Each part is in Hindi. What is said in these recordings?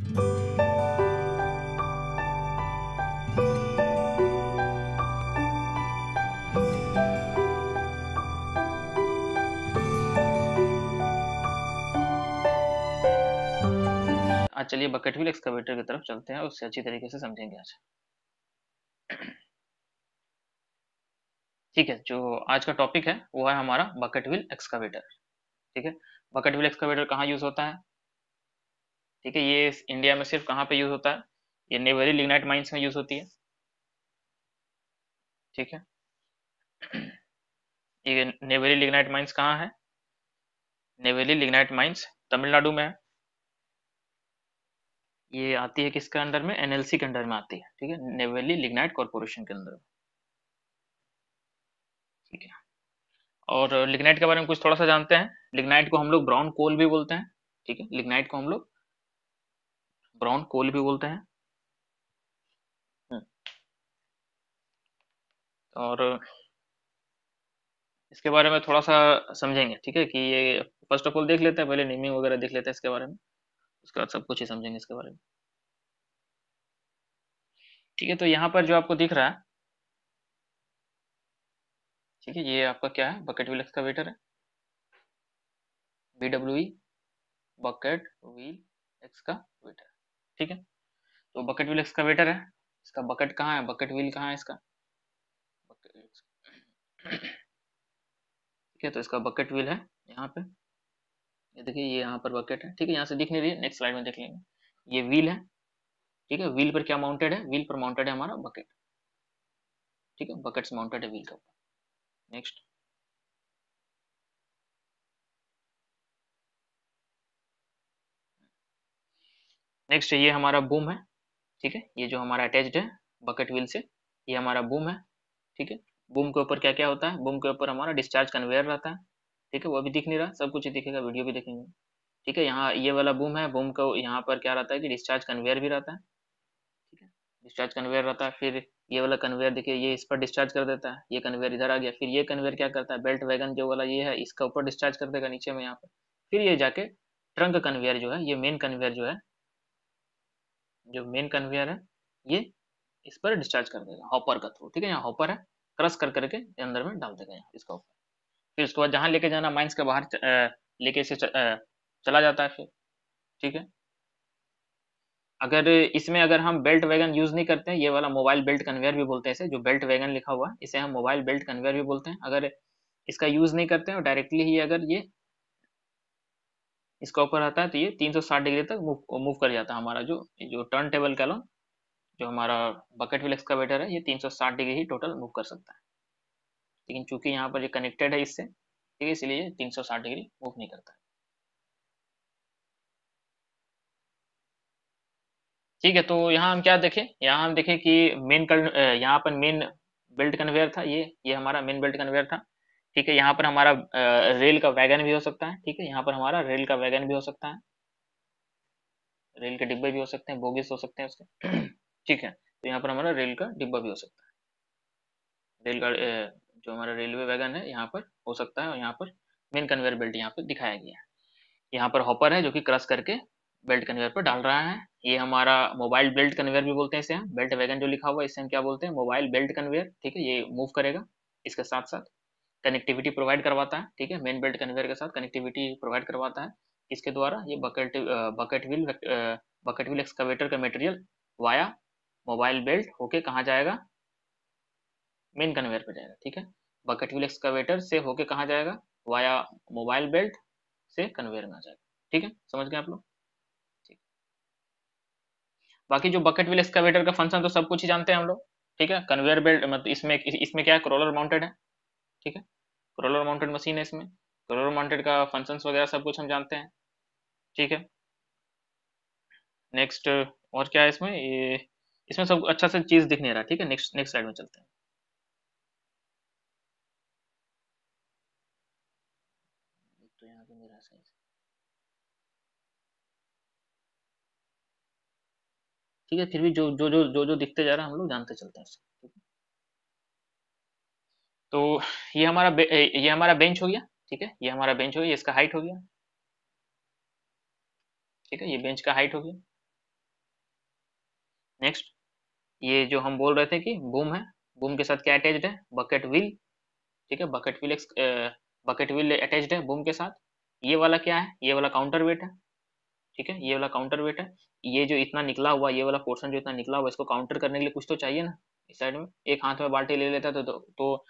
आज चलिए बकेट व्हील एक्सकवेटर की तरफ चलते हैं उससे अच्छी तरीके से समझेंगे आज ठीक है जो आज का टॉपिक है वो है हमारा बकेट व्हील एक्सकवेटर ठीक है बकेट व्हील एक्सकवेटर कहाँ यूज होता है ठीक है ये इंडिया में सिर्फ कहाँ पे यूज होता है ये नेवरी लिग्नाइट माइंस में यूज होती है ठीक है ये नेवरी लिग्नाइट माइंस कहाँ है नेवेली लिग्नाइट माइंस तमिलनाडु में है ये आती है किसके अंडर में एनएलसी के अंडर में आती है ठीक है नेवेली लिग्नाइट कॉरपोरेशन के अंदर ठीक है और लिग्नाइट के बारे में कुछ थोड़ा सा जानते हैं लिग्नाइट को हम लोग ब्राउन कोल भी बोलते हैं ठीक है लिग्नाइट को हम लोग ब्राउन कोल भी बोलते हैं और इसके बारे में थोड़ा सा समझेंगे ठीक है कि ये फर्स्ट ऑफ ऑल देख लेते हैं पहले नेमिंग वगैरह देख लेते हैं इसके बारे में उसके बाद सब कुछ ही समझेंगे इसके बारे में ठीक है तो यहाँ पर जो आपको दिख रहा है ठीक है ये आपका क्या है बकेट व्हील एक्सकावेटर है B W bucket wheel excavator ठीक है तो बकेट व्हील एक्सकावेटर है इसका बकेट कहाँ है बकेट व्हील कहाँ है इसका ठीक है तो इसका बकेट व्हील है यहाँ पे ये देखिए ये यहाँ पर बकेट है ठीक है यहाँ से दिख नहीं रही नेक्स्ट स्लाइड में देख लेंगे ये व्हील है ठीक है व्हील पर क्या माउंटेड है व्हील पर माउंटेड है हमारा बकेट ठीक है बकेट्स माउंटेड है व्हील का नेक्स्ट नेक्स्ट ये हमारा बूम है ठीक है ये जो हमारा अटैच्ड है बकेट व्हील से ये हमारा बूम है ठीक है बूम के ऊपर क्या क्या होता है बूम के ऊपर हमारा डिस्चार्ज कन्वेयर रहता है ठीक है वो अभी दिख नहीं रहा सब कुछ दिखेगा वीडियो भी देखेंगे ठीक है यहाँ ये वाला बूम है बूम का यहाँ पर क्या रहता है कि डिस्चार्ज कन्वेयर भी रहता है ठीक है डिस्चार्ज कन्वेयर रहता है फिर ये वाला कन्वेयर देखिए ये इस पर डिस्चार्ज कर देता है ये कन्वेयर इधर आ गया फिर ये कन्वेयर क्या करता है बेल्ट वैगन जो वाला ये है इसका ऊपर डिस्चार्ज कर देगा नीचे में यहाँ पर फिर ये जाके ट्रंक कन्वेयर जो है ये मेन कन्वेयर जो है जो मेन कन्वेयर है ये इस पर डिस्चार्ज कर देगा हॉपर का थ्रू ठीक है यहाँ हॉपर है क्रश कर करके अंदर में डाल देगा यहाँ इसका ऊपर फिर उसके बाद जहाँ लेके जाना माइंस के बाहर लेके इसे चला जाता है फिर ठीक है अगर इसमें अगर हम बेल्ट वैगन यूज़ नहीं करते हैं ये वाला मोबाइल बेल्ट कन्वेयर भी बोलते हैं इसे जो बेल्ट वैगन लिखा हुआ है इसे हम मोबाइल बेल्ट कन्वेयर भी बोलते हैं अगर इसका यूज़ नहीं करते हैं डायरेक्टली ही अगर ये इसका ऊपर आता है तो ये 360 डिग्री तक मूव मूव कर जाता है हमारा जो जो टर्न टेबल कह लो जो हमारा बकेट व्हील एक्सकावेटर है ये 360 डिग्री ही टोटल मूव कर सकता है लेकिन चूंकि यहाँ पर ये कनेक्टेड है इससे ठीक तो है इसलिए ये तीन डिग्री मूव नहीं करता ठीक है तो यहाँ हम क्या देखें यहाँ हम देखें कि मेन यहाँ पर मेन बेल्ट कन्वेयर था ये ये हमारा मेन बेल्ट कन्वेयर था ठीक है यहाँ पर हमारा रेल का वैगन भी हो सकता है ठीक है यहाँ पर हमारा रेल का वैगन भी हो सकता है रेल के डिब्बे भी हो सकते हैं बोगिस हो सकते हैं उसके ठीक है तो यहाँ पर हमारा रेल का डिब्बा भी हो सकता है रेल का जो हमारा रेलवे वैगन है यहाँ पर हो सकता है और यहाँ पर मेन कन्वेयर बेल्ट यहाँ पर दिखाया गया है यहाँ पर हॉपर है जो कि क्रस करके बेल्ट कन्वेयर पर डाल रहा है ये हमारा मोबाइल बेल्ट कन्वेयर भी बोलते हैं इसे हम बेल्ट वैगन जो लिखा हुआ है इसे हम क्या बोलते हैं मोबाइल बेल्ट कन्वेयर ठीक है ये मूव करेगा इसके साथ साथ कनेक्टिविटी प्रोवाइड करवाता है ठीक है मेन बेल्ट कन्वेयर के साथ कनेक्टिविटी प्रोवाइड करवाता है इसके द्वारा ये bucket bucket wheel bucket wheel excavator का मटेरियल वाया मोबाइल बेल्ट होके कहाँ जाएगा मेन कन्वेयर पर जाएगा ठीक है बकेट व्हील एक्सकवेटर से होके कहाँ जाएगा वाया मोबाइल बेल्ट से कन्वेयर में आ जाएगा ठीक है समझ गए आप लोग ठीक बाकी जो बकेट व्हील एक्सकवेटर का फंक्शन तो सब कुछ ही जानते हैं हम लोग ठीक है कन्वेयर बेल्ट मतलब इसमें इसमें क्या है क्रोलर माउंटेड है ठीक है रोलर माउंटेड मशीन है इसमें रोलर माउंटेड का फंक्शन वगैरह सब कुछ हम जानते हैं ठीक है नेक्स्ट और क्या है इसमें ये इसमें सब अच्छा से चीज़ दिख नहीं रहा ठीक है नेक्स्ट नेक्स्ट स्लाइड में चलते हैं तो यहाँ पे मेरा ठीक है फिर भी जो जो जो जो जो दिखते जा रहा है हम लोग जानते चलते हैं तो ये हमारा ये हमारा बेंच हो गया ठीक है ये हमारा बेंच हो गया इसका हाइट हो गया ठीक है ये बेंच का हाइट हो गया नेक्स्ट ये जो हम बोल रहे थे कि बूम है बूम के साथ क्या अटैच है बकेट व्हील ठीक है bucket wheel bucket wheel attach है बूम के साथ ये वाला क्या है ये वाला काउंटर वेट है ठीक है ये वाला काउंटर वेट है ये जो इतना निकला हुआ ये वाला पोर्शन जो इतना निकला हुआ इसको काउंटर करने के लिए कुछ तो चाहिए ना इस साइड में एक हाथ में बाल्टी ले लेता तो, तो, तो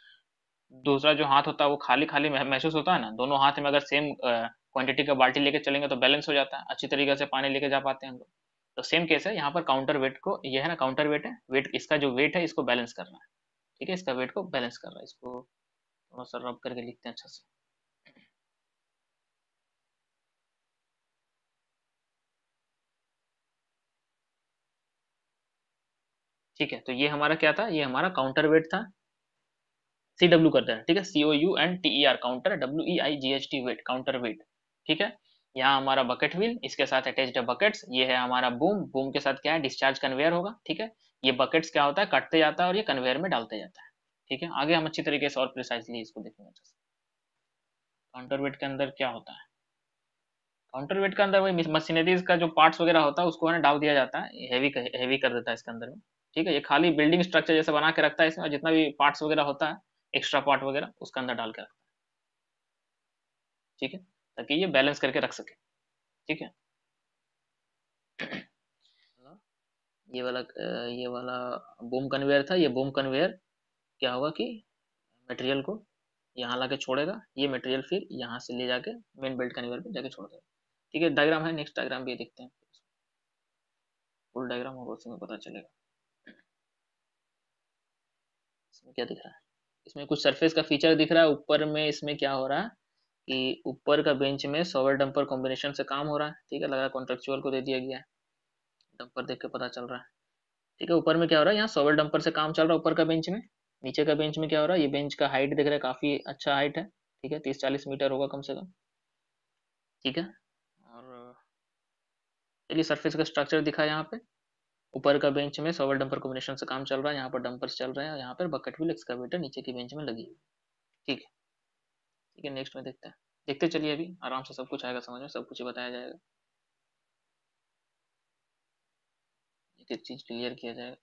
दूसरा जो हाथ होता है वो खाली खाली महसूस होता है ना दोनों हाथ में अगर सेम क्वांटिटी का बाल्टी लेके चलेंगे तो बैलेंस हो जाता है अच्छी तरीके से पानी लेके जा पाते हैं हम लोग तो सेम केस है यहाँ पर काउंटर वेट को ये है ना काउंटर वेट है वेट इसका जो वेट है इसको बैलेंस करना है ठीक है इसका वेट को बैलेंस करना है इसको थोड़ा सा रब करके लिखते हैं अच्छा से ठीक है तो ये हमारा क्या था ये हमारा काउंटर वेट था सी डब्ल्यू करते हैं ठीक है C O U N T E R counter W E I G H T weight counter weight ठीक है यहाँ हमारा बकेट व्हील इसके साथ अटैच्ड बकेट्स ये है हमारा बूम बूम के साथ क्या है डिस्चार्ज कन्वेयर होगा ठीक है ये बकेट्स क्या होता है कटते जाता है और ये कन्वेयर में डालते जाता है ठीक है आगे हम अच्छी तरीके से और प्रिसाइसली इसको देखेंगे काउंटर वेट के अंदर क्या होता है काउंटर वेट के अंदर वही मशीनरीज का जो पार्ट्स वगैरह होता है उसको है ना डाल दिया जाता है हैवी हैवी कर देता है इसके अंदर में ठीक है ये खाली बिल्डिंग स्ट्रक्चर जैसे बना के रखता है इसमें जितना भी पार्ट्स वगैरह होता है एक्स्ट्रा पार्ट वगैरह उसके अंदर डाल के रखता है ठीक है ताकि ये बैलेंस करके रख सके ठीक है ये वाला ये वाला बूम कन्वेयर था ये बूम कन्वेयर क्या होगा कि मटेरियल को यहाँ ला छोड़ेगा ये मटेरियल फिर यहाँ से ले जाके मेन बेल्ट कन्वेयर पे जाके छोड़ देगा ठीक है डायग्राम है नेक्स्ट डायग्राम भी देखते हैं फुल डायग्राम होगा उसमें पता चलेगा इसमें क्या दिख रहा है इसमें कुछ सरफेस का फीचर दिख रहा है ऊपर में इसमें क्या हो रहा है कि ऊपर का बेंच में सोवर डंपर कॉम्बिनेशन से काम हो रहा है ठीक है लग रहा है कॉन्ट्रेक्चुअल को दे दिया गया है डंपर देख के पता चल रहा है ठीक है ऊपर में क्या हो रहा है यहाँ सॉवर डंपर से काम चल रहा है ऊपर का बेंच में नीचे का बेंच में क्या हो रहा है ये बेंच का हाइट देख रहा है काफी अच्छा हाइट है ठीक है तीस चालीस मीटर होगा कम से कम ठीक है और चलिए सरफेस का स्ट्रक्चर दिखा यहाँ पे ऊपर का बेंच में सोवर डंपर कॉम्बिनेशन से काम चल रहा है यहाँ पर डंपर चल रहे हैं यहाँ पर बकेट व्हील एक्सकावेटर नीचे की बेंच में लगी ठीक है ठीक है नेक्स्ट में देखते हैं देखते चलिए अभी आराम से सब कुछ आएगा समझ में सब कुछ बताया जाएगा एक एक चीज क्लियर किया जाएगा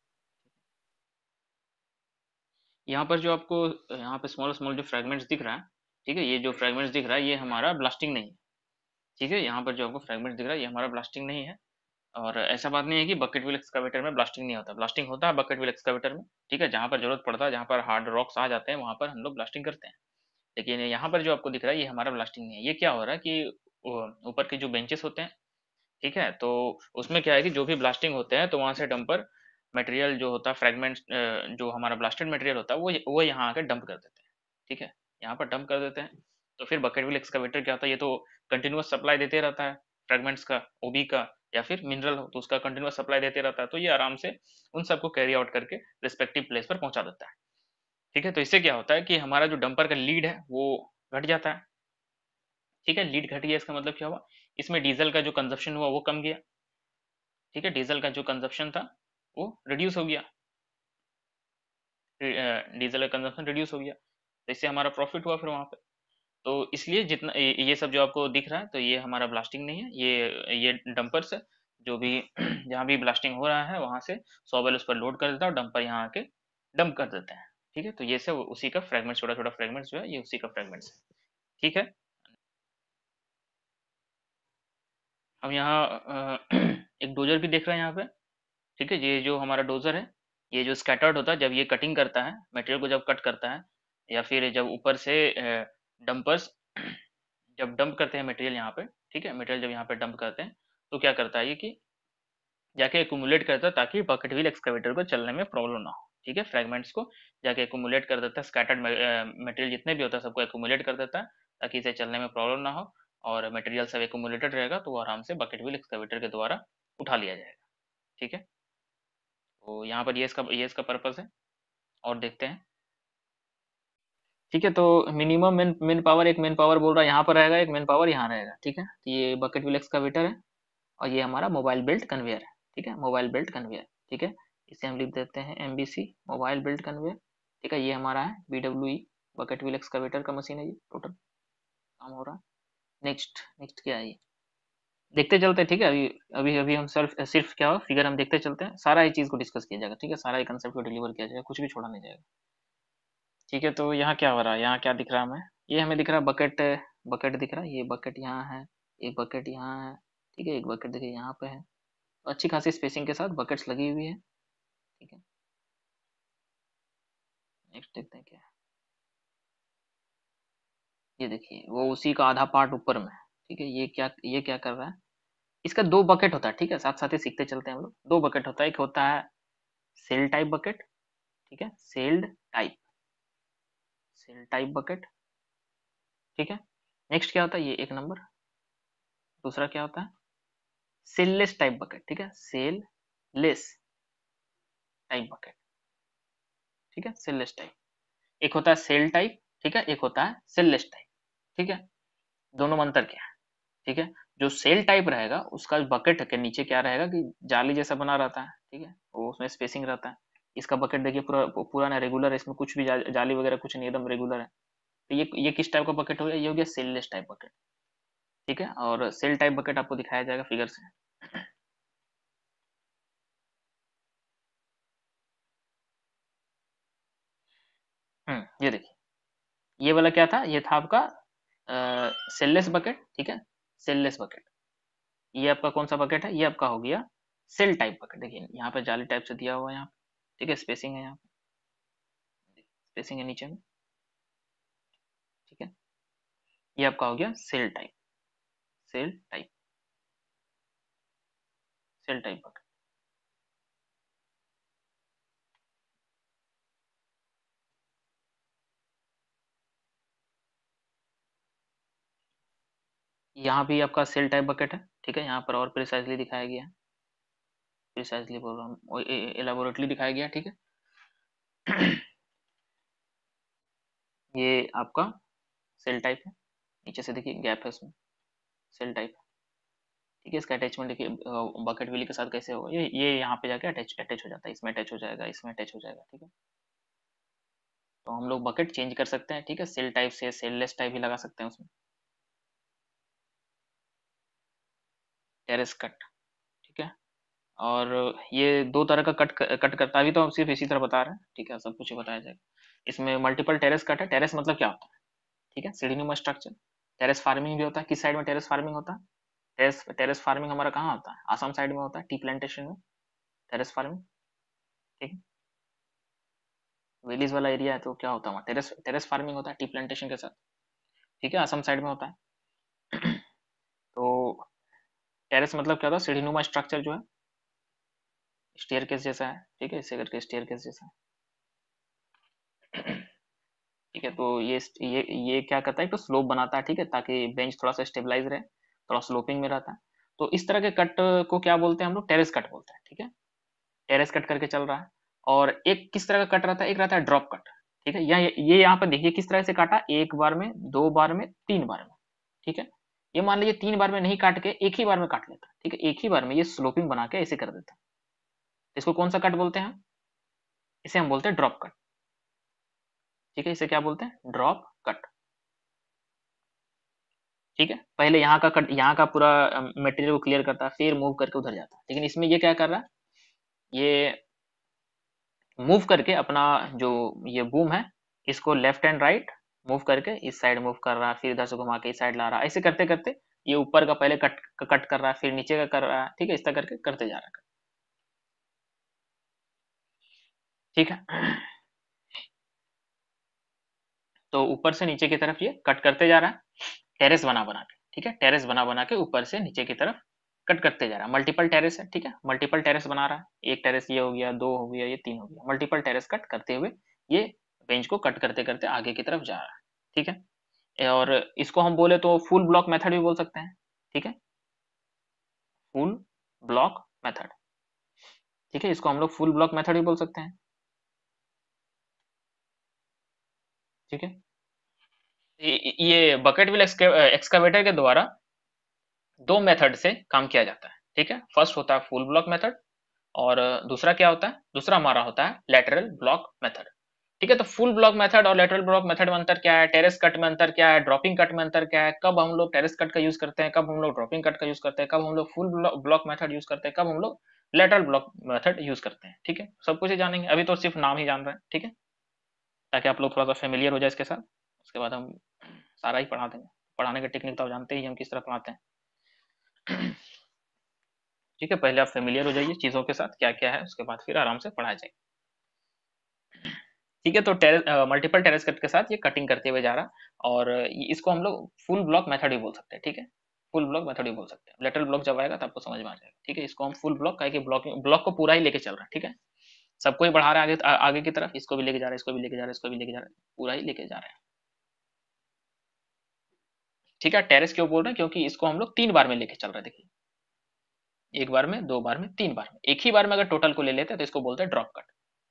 यहाँ पर जो आपको यहाँ पे स्मॉल स्मॉल जो फ्रेगमेंट दिख रहा है ठीक है ये जो फ्रेगमेंट दिख रहा है ये हमारा ब्लास्टिंग नहीं है ठीक है यहाँ पर जो आपको फ्रेगमेंट दिख रहा है ये हमारा ब्लास्टिंग नहीं है और ऐसा बात नहीं है कि बकेट व्हील एक्सकावेटर में ब्लास्टिंग नहीं होता ब्लास्टिंग होता है बकेट व्हील एक्सकावेटर में ठीक है जहाँ पर जरूरत पड़ता है जहाँ पर हार्ड रॉक्स आ जाते हैं वहाँ पर हम लोग ब्लास्टिंग करते हैं लेकिन यहाँ पर जो आपको दिख रहा है ये हमारा ब्लास्टिंग नहीं है ये क्या हो रहा है कि ऊपर के जो बेंचेस होते हैं ठीक है तो उसमें क्या है कि जो भी ब्लास्टिंग होते हैं तो वहाँ से डंपर मटेरियल जो होता है फ्रेगमेंट जो हमारा ब्लास्टेड मटेरियल होता है वो वो यहाँ आकर डंप कर देते हैं ठीक है यहाँ पर डंप कर देते हैं तो फिर बकेट व्हील एक्सकावेटर क्या होता है ये तो कंटिन्यूस सप्लाई देते रहता है फ्रेगमेंट्स का ओबी का या फिर मिनरल हो तो उसका कंटिन्यूस सप्लाई देते रहता है तो ये आराम से उन सबको कैरी आउट करके रिस्पेक्टिव प्लेस पर पहुंचा देता है ठीक है तो इससे क्या होता है कि हमारा जो डंपर का लीड है वो घट जाता है ठीक है लीड घट गया इसका मतलब क्या हुआ इसमें डीजल का जो कंजप्शन हुआ वो कम गया ठीक है डीजल का जो कंजप्शन था वो रिड्यूस हो गया डीजल का कंजप्शन रिड्यूस हो गया तो इससे हमारा प्रॉफिट हुआ फिर वहां पर तो इसलिए जितना ये सब जो आपको दिख रहा है तो ये हमारा ब्लास्टिंग नहीं है ये ये डम्पर से जो भी जहाँ भी ब्लास्टिंग हो रहा है वहाँ से सौ बैल उस पर लोड कर देता है और डंपर यहाँ आके डंप कर देते हैं ठीक है तो ये सब उसी का फ्रेगमेंट छोटा छोटा फ्रेगमेंट्स जो है ये उसी का फ्रेगमेंट्स है ठीक है अब यहाँ एक डोजर भी देख रहे हैं यहाँ पे ठीक है ये जो हमारा डोजर है ये जो स्कैटर्ड होता है जब ये कटिंग करता है मटेरियल को जब कट करता है या फिर जब ऊपर से डंपर्स जब डंप करते हैं मटेरियल यहाँ पे ठीक है मटेरियल जब यहाँ पे डंप करते हैं तो क्या करता है ये कि जाके एकट करता है ताकि बकेट व्हील एक्सकेवेटर को चलने में प्रॉब्लम ना हो ठीक है फ्रेगमेंट्स को जाके एकट कर देता है स्कैटर्ड मटेरियल जितने भी होता है सबको एकट कर देता है ताकि इसे चलने में प्रॉब्लम ना हो और मटेरियल सब एकटेड रहेगा तो वो आराम से बकेट व्हील एक्सकेवेटर के द्वारा उठा लिया जाएगा ठीक है तो यहाँ पर ये इसका ये इसका पर्पज़ है और देखते हैं ठीक है, तो मिनिमम मेन मेन पावर एक मेन पावर बोल रहा है यहाँ पर रहेगा, एक मैन पावर यहाँ रहेगा, ठीक है? तो ये बकेट विलेक्स का वेटर है और ये हमारा मोबाइल बेल्ट कन्वेयर है, ठीक है? मोबाइल बेल्ट कन्वेयर, ठीक है? इसे हम लिख देते हैं एम मोबाइल बेल्ट कन्वेयर, ठीक है? ये हमारा है बी डब्ल्यू ई बकेट विलेक्स का वेटर का मशीन है ये टोटल काम हो रहा है नेक्स्ट नेक्स्ट क्या है ये देखते चलते हैं ठीक है अभी अभी अभी हम सिर्फ सिर्फ क्या हो फिगर हम देखते चलते हैं सारा ही चीज़ को डिस्कस किया जाएगा ठीक है सारा ही कंसेप्ट को डिलीवर किया जाएगा कुछ भी छोड़ा नहीं जाएगा ठीक है तो यहाँ क्या हो रहा है यहाँ क्या दिख रहा है हमें ये हमें दिख रहा है बकेट बकेट दिख रहा है ये बकेट यहाँ है एक बकेट यहाँ है ठीक है एक बकेट देखिए यहाँ पे है तो अच्छी खासी स्पेसिंग के साथ बकेट्स लगी हुई है ठीक है नेक्स्ट देखते हैं क्या ये देखिए वो उसी का आधा पार्ट ऊपर में ठीक है ये क्या ये क्या कर रहा है इसका दो बकेट होता है ठीक है साथ साथ ही सीखते चलते हैं हम लोग दो बकेट होता है एक होता है सेल टाइप बकेट ठीक है celled type cell type bucket ठीक है नेक्स्ट क्या होता है ये एक नंबर दूसरा क्या होता है सेल लेस टाइप बकेट ठीक है सेल लेस टाइप बकेट ठीक है सेल लेस टाइप एक होता है सेल टाइप ठीक है एक होता है सेल लेस टाइप ठीक है दोनों अंतर क्या है ठीक है जो सेल टाइप रहेगा उसका बकेट के नीचे क्या रहेगा कि जाली जैसा बना रहता है ठीक है वो उसमें स्पेसिंग रहता है इसका बकेट देखिए पूरा पुराना रेगुलर है इसमें कुछ भी जा, जाली वगैरह कुछ नहीं एकदम रेगुलर है तो ये ये किस टाइप का बकेट हो गया ये हो गया सेललेस टाइप बकेट ठीक है और सेल टाइप बकेट आपको दिखाया जाएगा फिगर से हम्म ये देखिए ये वाला क्या था ये था आपका सेललेस बकेट ठीक है सेललेस बकेट ये आपका कौन सा बकेट है ये आपका हो गया सेल टाइप बकेट देखिए यहाँ पे जाली टाइप से दिया हुआ है यहाँ ठीक है स्पेसिंग है यहाँ पे स्पेसिंग है नीचे में ठीक है ये आपका हो गया cell type cell type cell type का यहाँ भी आपका सेल टाइप बकेट है ठीक है यहाँ पर और प्रिसाइजली दिखाया गया है प्रिसाइजली बोल रहा हूँ एलाबोरेटली दिखाया गया ठीक है ये आपका सेल टाइप है नीचे से देखिए गैप है इसमें सेल टाइप है ठीक है इसका अटैचमेंट देखिए बकेट विली के साथ कैसे होगा ये ये यहाँ पे जाके अटैच अटैच हो जाता है इसमें अटैच हो जाएगा इसमें अटैच हो जाएगा ठीक है तो हम लोग बकेट चेंज कर सकते हैं ठीक है सेल टाइप से सेललेस टाइप ही लगा सकते हैं उसमें टेरेस कट और ये दो तरह का कट कट करता अभी तो हम सिर्फ इसी तरह बता रहे हैं ठीक है सब कुछ बताया जाएगा इसमें मल्टीपल टेरेस कट है टेरेस मतलब क्या होता है ठीक है सीढ़ी स्ट्रक्चर टेरेस फार्मिंग भी होता है किस साइड में टेरेस फार्मिंग होता है टेरेस टेरेस फार्मिंग हमारा कहाँ होता है आसाम साइड में होता है टी प्लांटेशन में टेरेस फार्मिंग ठीक है वेलीज वाला एरिया है तो क्या होता है वहाँ टेरेस टेरेस फार्मिंग होता है टी प्लांटेशन के साथ ठीक है आसम साइड में होता है तो टेरेस मतलब क्या होता है सीढ़ीनुमा स्ट्रक्चर जो है स्टेयर केस जैसा है ठीक है इसे करके स्टेयर केस जैसा है ठीक है तो ये ये ये क्या करता है एक तो स्लोप बनाता है ठीक है ताकि बेंच थोड़ा सा स्टेबलाइज रहे थोड़ा स्लोपिंग में रहता है तो इस तरह के कट को क्या बोलते हैं हम लोग टेरेस कट बोलते हैं ठीक है टेरेस कट करके चल रहा है और एक किस तरह का कट रहता है एक रहता है ड्रॉप कट ठीक है या ये यहाँ पर देखिए किस तरह से काटा एक बार में दो बार में तीन बार में ठीक है ये मान लीजिए तीन बार में नहीं काट के एक ही बार में काट लेता ठीक है एक ही बार में ये स्लोपिंग बना के ऐसे कर देता इसको कौन सा कट बोलते हैं इसे हम बोलते हैं ड्रॉप कट ठीक है इसे क्या बोलते हैं ड्रॉप कट ठीक है पहले यहाँ का कट यहाँ का पूरा मटेरियल को क्लियर करता है फिर मूव करके उधर जाता है लेकिन इसमें ये क्या कर रहा है ये मूव करके अपना जो ये बूम है इसको लेफ्ट एंड राइट मूव करके इस साइड मूव कर रहा है फिर इधर से घुमा के इस साइड ला रहा है ऐसे करते करते ये ऊपर का पहले कट कट कर रहा है फिर नीचे का कर रहा है ठीक है इस तरह करके करते जा रहा है ठीक है तो ऊपर से नीचे की तरफ ये कट करते जा रहा है टेरेस बना बना के ठीक है टेरेस बना बना के ऊपर से नीचे की तरफ कट करते जा रहा है मल्टीपल टेरेस है ठीक है मल्टीपल टेरेस बना रहा है एक टेरेस ये हो गया दो हो गया ये तीन हो गया मल्टीपल टेरेस कट करते हुए ये बेंच को कट करते करते आगे की तरफ जा रहा है ठीक है और इसको हम बोले तो फुल ब्लॉक मेथड भी बोल सकते हैं ठीक है फुल ब्लॉक मेथड ठीक है इसको हम लोग फुल ब्लॉक मेथड भी बोल सकते हैं ठीक है ये बकेट विल एक्सकावेटर के द्वारा दो मेथड से काम किया जाता है ठीक है फर्स्ट होता है फुल ब्लॉक मेथड और दूसरा क्या होता है दूसरा हमारा होता है लेटरल ब्लॉक मेथड ठीक है तो फुल ब्लॉक मेथड और लेटरल ब्लॉक मेथड में अंतर क्या है टेरेस कट में अंतर क्या है ड्रॉपिंग कट में अंतर क्या है कब हम लोग टेरेस कट का यूज करते हैं कब हम लोग ड्रॉपिंग कट का यूज करते हैं कब हम लोग फुल ब्लॉक मेथड यूज करते हैं कब हम लोग लेटरल ब्लॉक मेथड यूज करते हैं ठीक है सब कुछ ही जानेंगे अभी तो सिर्फ नाम ही जान रहे हैं ठीक है ताकि आप लोग थोड़ा सा फेमिलियर हो जाए इसके साथ उसके बाद हम सारा ही पढ़ा देंगे पढ़ाने का टेक्निक तो आप जानते ही हम किस तरह पढ़ाते हैं ठीक है पहले आप फेमिलियर हो जाइए चीज़ों के साथ क्या क्या है उसके बाद फिर आराम से पढ़ाया जाए ठीक है तो टेर, मल्टीपल टेरेस कट के साथ ये कटिंग करते हुए जा रहा और इसको हम लोग फुल ब्लॉक मेथड ही बोल सकते हैं ठीक है फुल ब्लॉक मेथड ही बोल सकते हैं लेटर ब्लॉक जब आएगा तो आपको समझ में आ जाएगा ठीक है इसको हम फुल ब्लॉक ब्लॉक ब्लॉक को पूरा ही लेके चल रहा है ठीक है सबको ही बढ़ा रहे हैं आगे आ, आगे की तरफ इसको भी लेके जा रहा है इसको भी लेके जा रहा है इसको भी लेके जा रहा है पूरा ही लेके जा रहे हैं ठीक है टेरेस क्यों बोल रहे हैं क्योंकि इसको हम लोग तीन बार में लेके चल रहे देखिए एक बार में दो बार में तीन बार में एक ही बार में अगर टोटल को ले लेते हैं तो इसको बोलते हैं ड्रॉप कट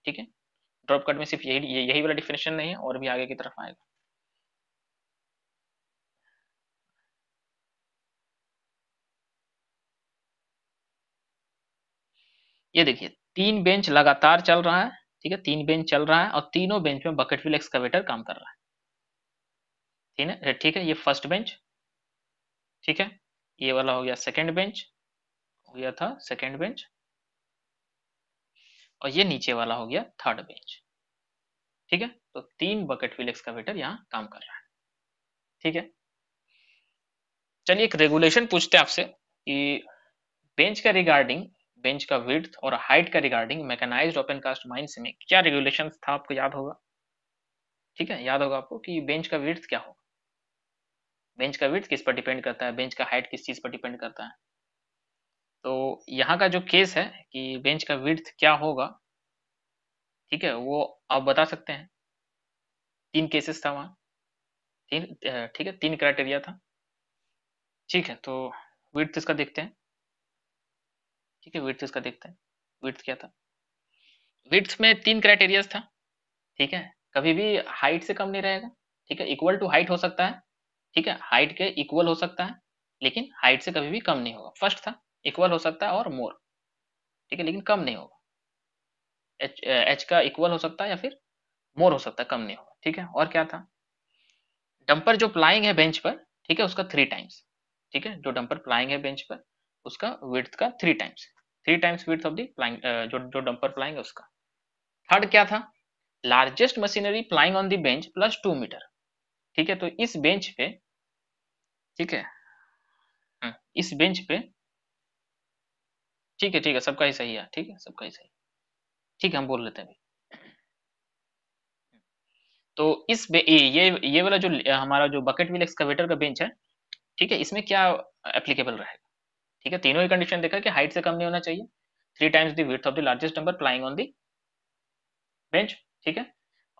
ठीक है ड्रॉप कट में सिर्फ यही यही वाला डिफिनेशन नहीं है और भी आगे की तरफ आएगा ये देखिए तीन बेंच लगातार चल रहा है ठीक है तीन बेंच चल रहा है और तीनों बेंच में बकेट फिल एक्सकवेटर काम कर रहा है ठीक है ठीक है ये फर्स्ट बेंच ठीक है ये वाला हो गया सेकेंड बेंच हो गया था सेकेंड बेंच और ये नीचे वाला हो गया थर्ड बेंच ठीक है तो तीन बकेट फिल एक्सकवेटर यहाँ काम कर रहा है ठीक है चलिए एक रेगुलेशन पूछते हैं आपसे कि बेंच का रिगार्डिंग बेंच का विड्थ और हाइट का regarding mechanise open cast mines में क्या रेगुलेशन था आपको याद होगा ठीक है याद होगा आपको कि बेंच का विड्थ क्या होगा बेंच का विड्थ किस पर डिपेंड करता है बेंच का हाइट किस चीज़ पर डिपेंड करता है तो यहाँ का जो केस है कि बेंच का विड्थ क्या होगा ठीक है वो आप बता सकते हैं तीन केसेस था वहाँ तीन ठीक है तीन क्राइटेरिया था ठीक है तो विड्थ इसका देखते हैं ठीक है विथ इसका देखते हैं विथ क्या था विथ में तीन क्राइटेरियाज था ठीक है कभी भी हाइट से कम नहीं रहेगा ठीक है इक्वल टू हाइट हो सकता है ठीक है हाइट के इक्वल हो सकता है लेकिन हाइट से कभी भी कम नहीं होगा फर्स्ट था इक्वल हो सकता है और मोर ठीक है लेकिन कम नहीं होगा एच एच का इक्वल हो सकता है या फिर मोर हो सकता है कम नहीं होगा ठीक है और क्या था डंपर जो प्लाइंग है बेंच पर ठीक है उसका थ्री टाइम्स ठीक है जो डंपर प्लाइंग है बेंच पर उसका विड्थ का three times three times width of the plying जो जो डंपर प्लाइंग है उसका थर्ड क्या था largest machinery plying on the bench plus two metre ठीक है तो इस बेंच पे ठीक है हाँ, इस बेंच पे ठीक है ठीक है सबका ही सही है ठीक है सबका ही सही ठीक है हम बोल लेते हैं अभी तो इस ये ये वाला जो हमारा जो बकेट व्हील एक्सकवेटर का बेंच है ठीक है इसमें क्या एप्लीकेबल रहेगा ठीक है तीनों ही कंडीशन देखा कि हाइट से कम नहीं होना चाहिए three times the width of the largest number plying on the bench ठीक है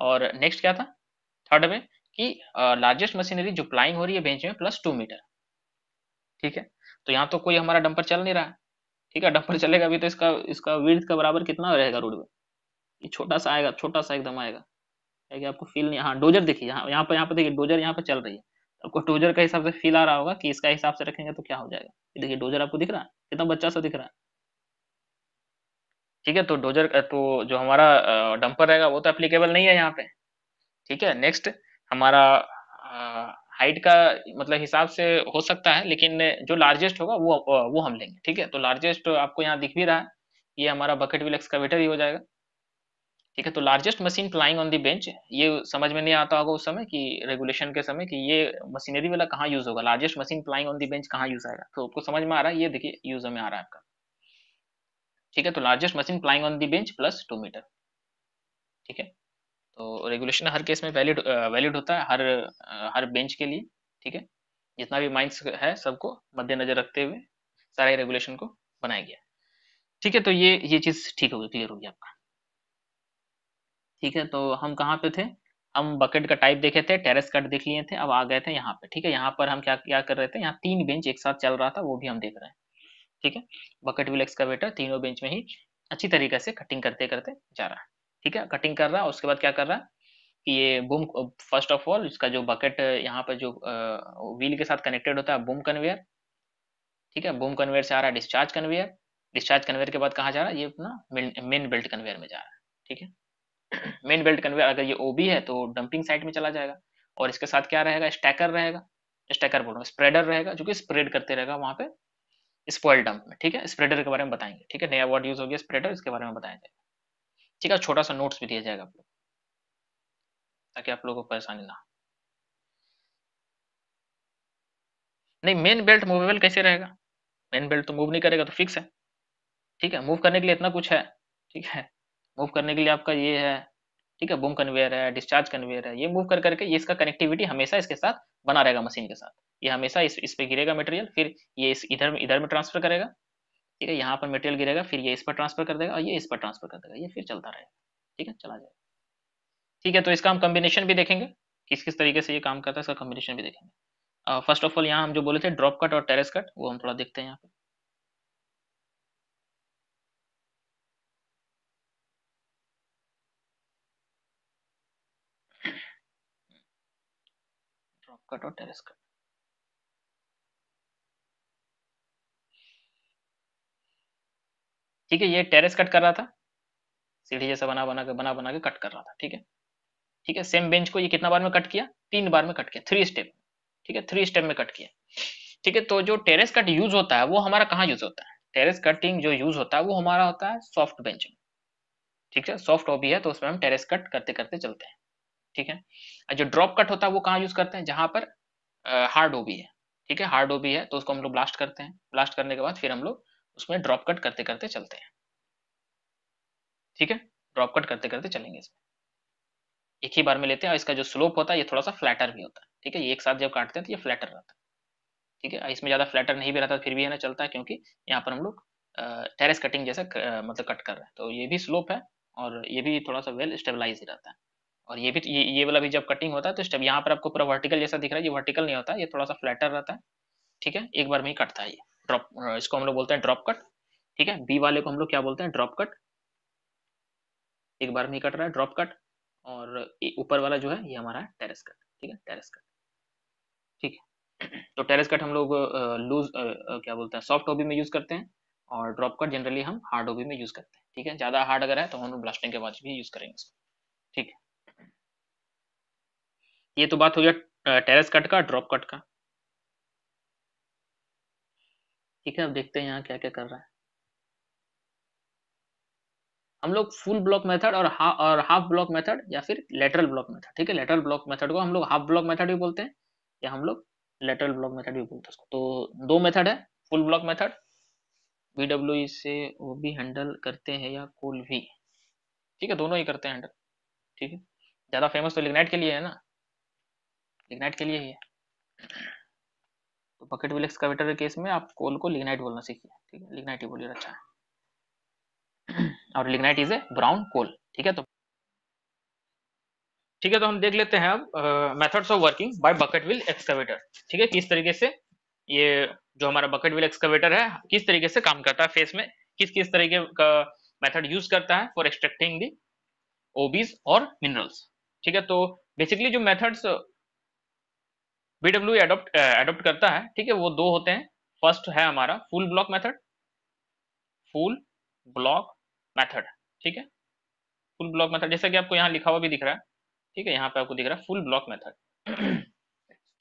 और नेक्स्ट क्या था थर्ड में कि लार्जेस्ट मशीनरी जो प्लाइंग हो रही है बेंच में प्लस टू मीटर ठीक है तो यहाँ तो कोई हमारा डंपर चल नहीं रहा है ठीक है डंपर चलेगा अभी तो इसका इसका विर्थ का बराबर कितना रहेगा रोड में ये छोटा सा आएगा छोटा सा एकदम आएगा आपको फील नहीं हाँ डोजर देखिए यहाँ यहाँ पर यहाँ पर देखिए डोजर यहाँ पर चल रही है आपको डोजर का हिसाब से फील आ रहा होगा कि इसका हिसाब से रखेंगे तो क्या हो जाएगा देखिए डोजर आपको दिख रहा है कितना बच्चा सा दिख रहा है ठीक है तो डोजर तो जो हमारा डंपर रहेगा वो तो एप्लीकेबल नहीं है यहाँ पे ठीक है नेक्स्ट हमारा हाइट का मतलब हिसाब से हो सकता है लेकिन जो लार्जेस्ट होगा वो वो हम लेंगे ठीक है तो लार्जेस्ट आपको यहाँ दिख भी रहा है ये हमारा बकेट विल एक्सकावेटर ही हो जाएगा ठीक है तो largest machine flying on the bench ये समझ में नहीं आता होगा उस समय कि रेगुलेशन के समय कि ये मशीनरी वाला कहाँ यूज होगा largest machine flying on the bench कहाँ यूज आएगा तो आपको समझ में आ रहा है ये देखिए यूज में आ रहा है आपका ठीक है तो largest machine flying on the bench plus two metre ठीक है तो रेगुलेशन हर केस में वैलिड वैलिड होता है हर हर बेंच के लिए ठीक है जितना भी माइंस है सबको मद्देनजर रखते हुए सारे रेगुलेशन को बनाया गया ठीक है तो ये ये चीज़ ठीक होगी क्लियर होगी आपका ठीक है तो हम कहाँ पे थे हम बकेट का टाइप देखे थे टेरेस कट देख लिए थे अब आ गए थे यहाँ पे ठीक है यहाँ पर हम क्या क्या कर रहे थे यहाँ तीन बेंच एक साथ चल रहा था वो भी हम देख रहे हैं ठीक है बकेट व्हील एक्सकावेटर तीनों बेंच में ही अच्छी तरीके से कटिंग करते करते जा रहा है ठीक है कटिंग कर रहा है उसके बाद क्या कर रहा है कि ये बूम फर्स्ट ऑफ ऑल इसका जो बकेट यहाँ पर जो व्हील के साथ कनेक्टेड होता है बूम कन्वेयर ठीक है बूम कन्वेयर से आ रहा है डिस्चार्ज कन्वेयर डिस्चार्ज कन्वेयर के बाद कहाँ जा रहा है ये अपना मेन बेल्ट कन्वेयर में जा रहा है ठीक है मेन बेल्ट कन्वेयर अगर ये ओबी है तो डंपिंग साइट में चला जाएगा और इसके साथ क्या रहेगा स्टैकर रहेगा स्टैकर बोल रहा हूँ स्प्रेडर रहेगा जो कि स्प्रेड करते रहेगा वहाँ पे स्पॉयल डंप में ठीक है स्प्रेडर के बारे में बताएंगे ठीक है नया वर्ड यूज हो गया स्प्रेडर इसके बारे में बताया जाएगा ठीक है छोटा सा नोट्स भी दिया जाएगा आप लोग ताकि आप लोगों को परेशानी ना नहीं मेन बेल्ट मूवेबल कैसे रहेगा मेन बेल्ट तो मूव नहीं करेगा तो फिक्स है ठीक है मूव करने के लिए इतना कुछ है ठीक है मूव करने के लिए आपका ये है ठीक है बूम कन्वेयर है डिस्चार्ज कन्वेयर है ये मूव कर करके ये इसका कनेक्टिविटी हमेशा इसके साथ बना रहेगा मशीन के साथ ये हमेशा इस इस पर गिरेगा मटेरियल फिर ये इस इधर इधर में ट्रांसफर करेगा ठीक है यहाँ पर मटेरियल गिरेगा फिर ये इस पर ट्रांसफर कर देगा और ये इस पर ट्रांसफर कर देगा ये फिर चलता रहेगा ठीक है चला जाएगा ठीक है तो इसका हम कम्बिनेशन भी देखेंगे किस किस तरीके से ये काम करता है इसका कम्बिनेशन भी देखेंगे फर्स्ट ऑफ ऑल यहाँ हम जो बोले थे ड्रॉप कट और टेरेस कट वो हम थोड़ा देखते हैं यहाँ पर कट और टेरेस कट ठीक है ये टेरेस कट कर रहा था सीढ़ी जैसा बना बना के बना बना के कट कर रहा था ठीक है ठीक है सेम बेंच को ये कितना बार में कट किया तीन बार में कट किया थ्री स्टेप ठीक है थ्री स्टेप में कट किया ठीक है तो जो टेरेस कट यूज होता है वो हमारा कहाँ यूज होता है टेरेस कटिंग जो यूज होता है वो हमारा होता है सॉफ्ट बेंच में ठीक है सॉफ्ट हॉबी है तो उसमें हम टेरेस कट करते करते चलते हैं ठीक है जो ड्रॉप कट होता है वो कहाँ यूज करते हैं जहां पर हार्ड ओबी है ठीक है हार्ड ओबी है तो उसको हम लोग ब्लास्ट करते हैं ब्लास्ट करने के बाद फिर हम लोग उसमें ड्रॉप कट करते करते चलते हैं ठीक है ड्रॉप कट करते करते चलेंगे इसमें एक ही बार में लेते हैं और इसका जो स्लोप होता है ये थोड़ा सा फ्लैटर भी होता है ठीक है ये एक साथ जब काटते हैं तो ये फ्लैटर रहता है ठीक है इसमें ज्यादा फ्लैटर नहीं भी रहता तो फिर भी है ना चलता है क्योंकि यहाँ पर हम लोग टेरेस कटिंग जैसा मतलब कट कर रहे हैं तो ये भी स्लोप है और ये भी थोड़ा सा वेल स्टेबलाइज ही रहता है और ये भी तो, ये ये वाला भी जब कटिंग होता है तो स्टेप यहाँ पर आपको पूरा वर्टिकल जैसा दिख रहा है ये वर्टिकल नहीं होता ये थोड़ा सा फ्लैटर रहता है ठीक है एक बार में ही कटता है ये ड्रॉप इसको हम लोग बोलते हैं ड्रॉप कट ठीक है बी वाले को हम लोग क्या बोलते हैं ड्रॉप कट एक बार में ही कट रहा है ड्रॉप कट और ऊपर वाला जो है ये हमारा है टेरेस कट ठीक है टेरेस कट ठीक है तो टेरेस कट हम लोग लूज क्या बोलते हैं सॉफ्ट ओबी में यूज करते हैं और ड्रॉप कट जनरली हम हार्ड ओबी में यूज करते हैं ठीक है ज्यादा हार्ड अगर है तो हम ब्लास्टिंग के बाद भी यूज करेंगे इसको ठीक है ये तो बात हो गया टेरेस कट का ड्रॉप कट का ठीक है अब देखते हैं यहाँ क्या क्या कर रहा है हम लोग फुल ब्लॉक मेथड और हा, और हाफ ब्लॉक मेथड या फिर लेटरल ब्लॉक मेथड ठीक है लेटरल ब्लॉक मेथड को हम लोग हाफ ब्लॉक मेथड भी बोलते हैं या हम लोग लेटरल ब्लॉक मेथड भी बोलते हैं तो दो मेथड है फुल ब्लॉक मेथड वी से वो भी हैंडल करते हैं या कोल भी ठीक है दोनों ही करते हैं हैंडल ठीक है ज़्यादा फेमस तो लिग्नाइट के लिए है ना लिग्नाइट के लिए ही है तो बकेट विलेक्स कवेटर केस में आप कोल को लिग्नाइट बोलना सीखिए ठीक है लिग्नाइट ही बोलिए अच्छा है और lignite is a brown coal ठीक है तो ठीक है तो हम देख लेते हैं अब methods of working by bucket wheel excavator ठीक है किस तरीके से ये जो हमारा बकेट व्हील एक्सकवेटर है किस तरीके से काम करता है फेस में किस किस तरीके का मेथड यूज करता है फॉर एक्सट्रैक्टिंग दी ओबीज और मिनरल्स ठीक है तो बेसिकली जो मेथड्स बीडब्ल्यू एडोप्ट एडोप्ट करता है ठीक है वो दो होते हैं फर्स्ट है हमारा full block method full block method ठीक है फुल ब्लॉक मेथड जैसा कि आपको यहाँ लिखा हुआ भी दिख रहा है ठीक है यहाँ पे आपको दिख रहा है फुल ब्लॉक मेथड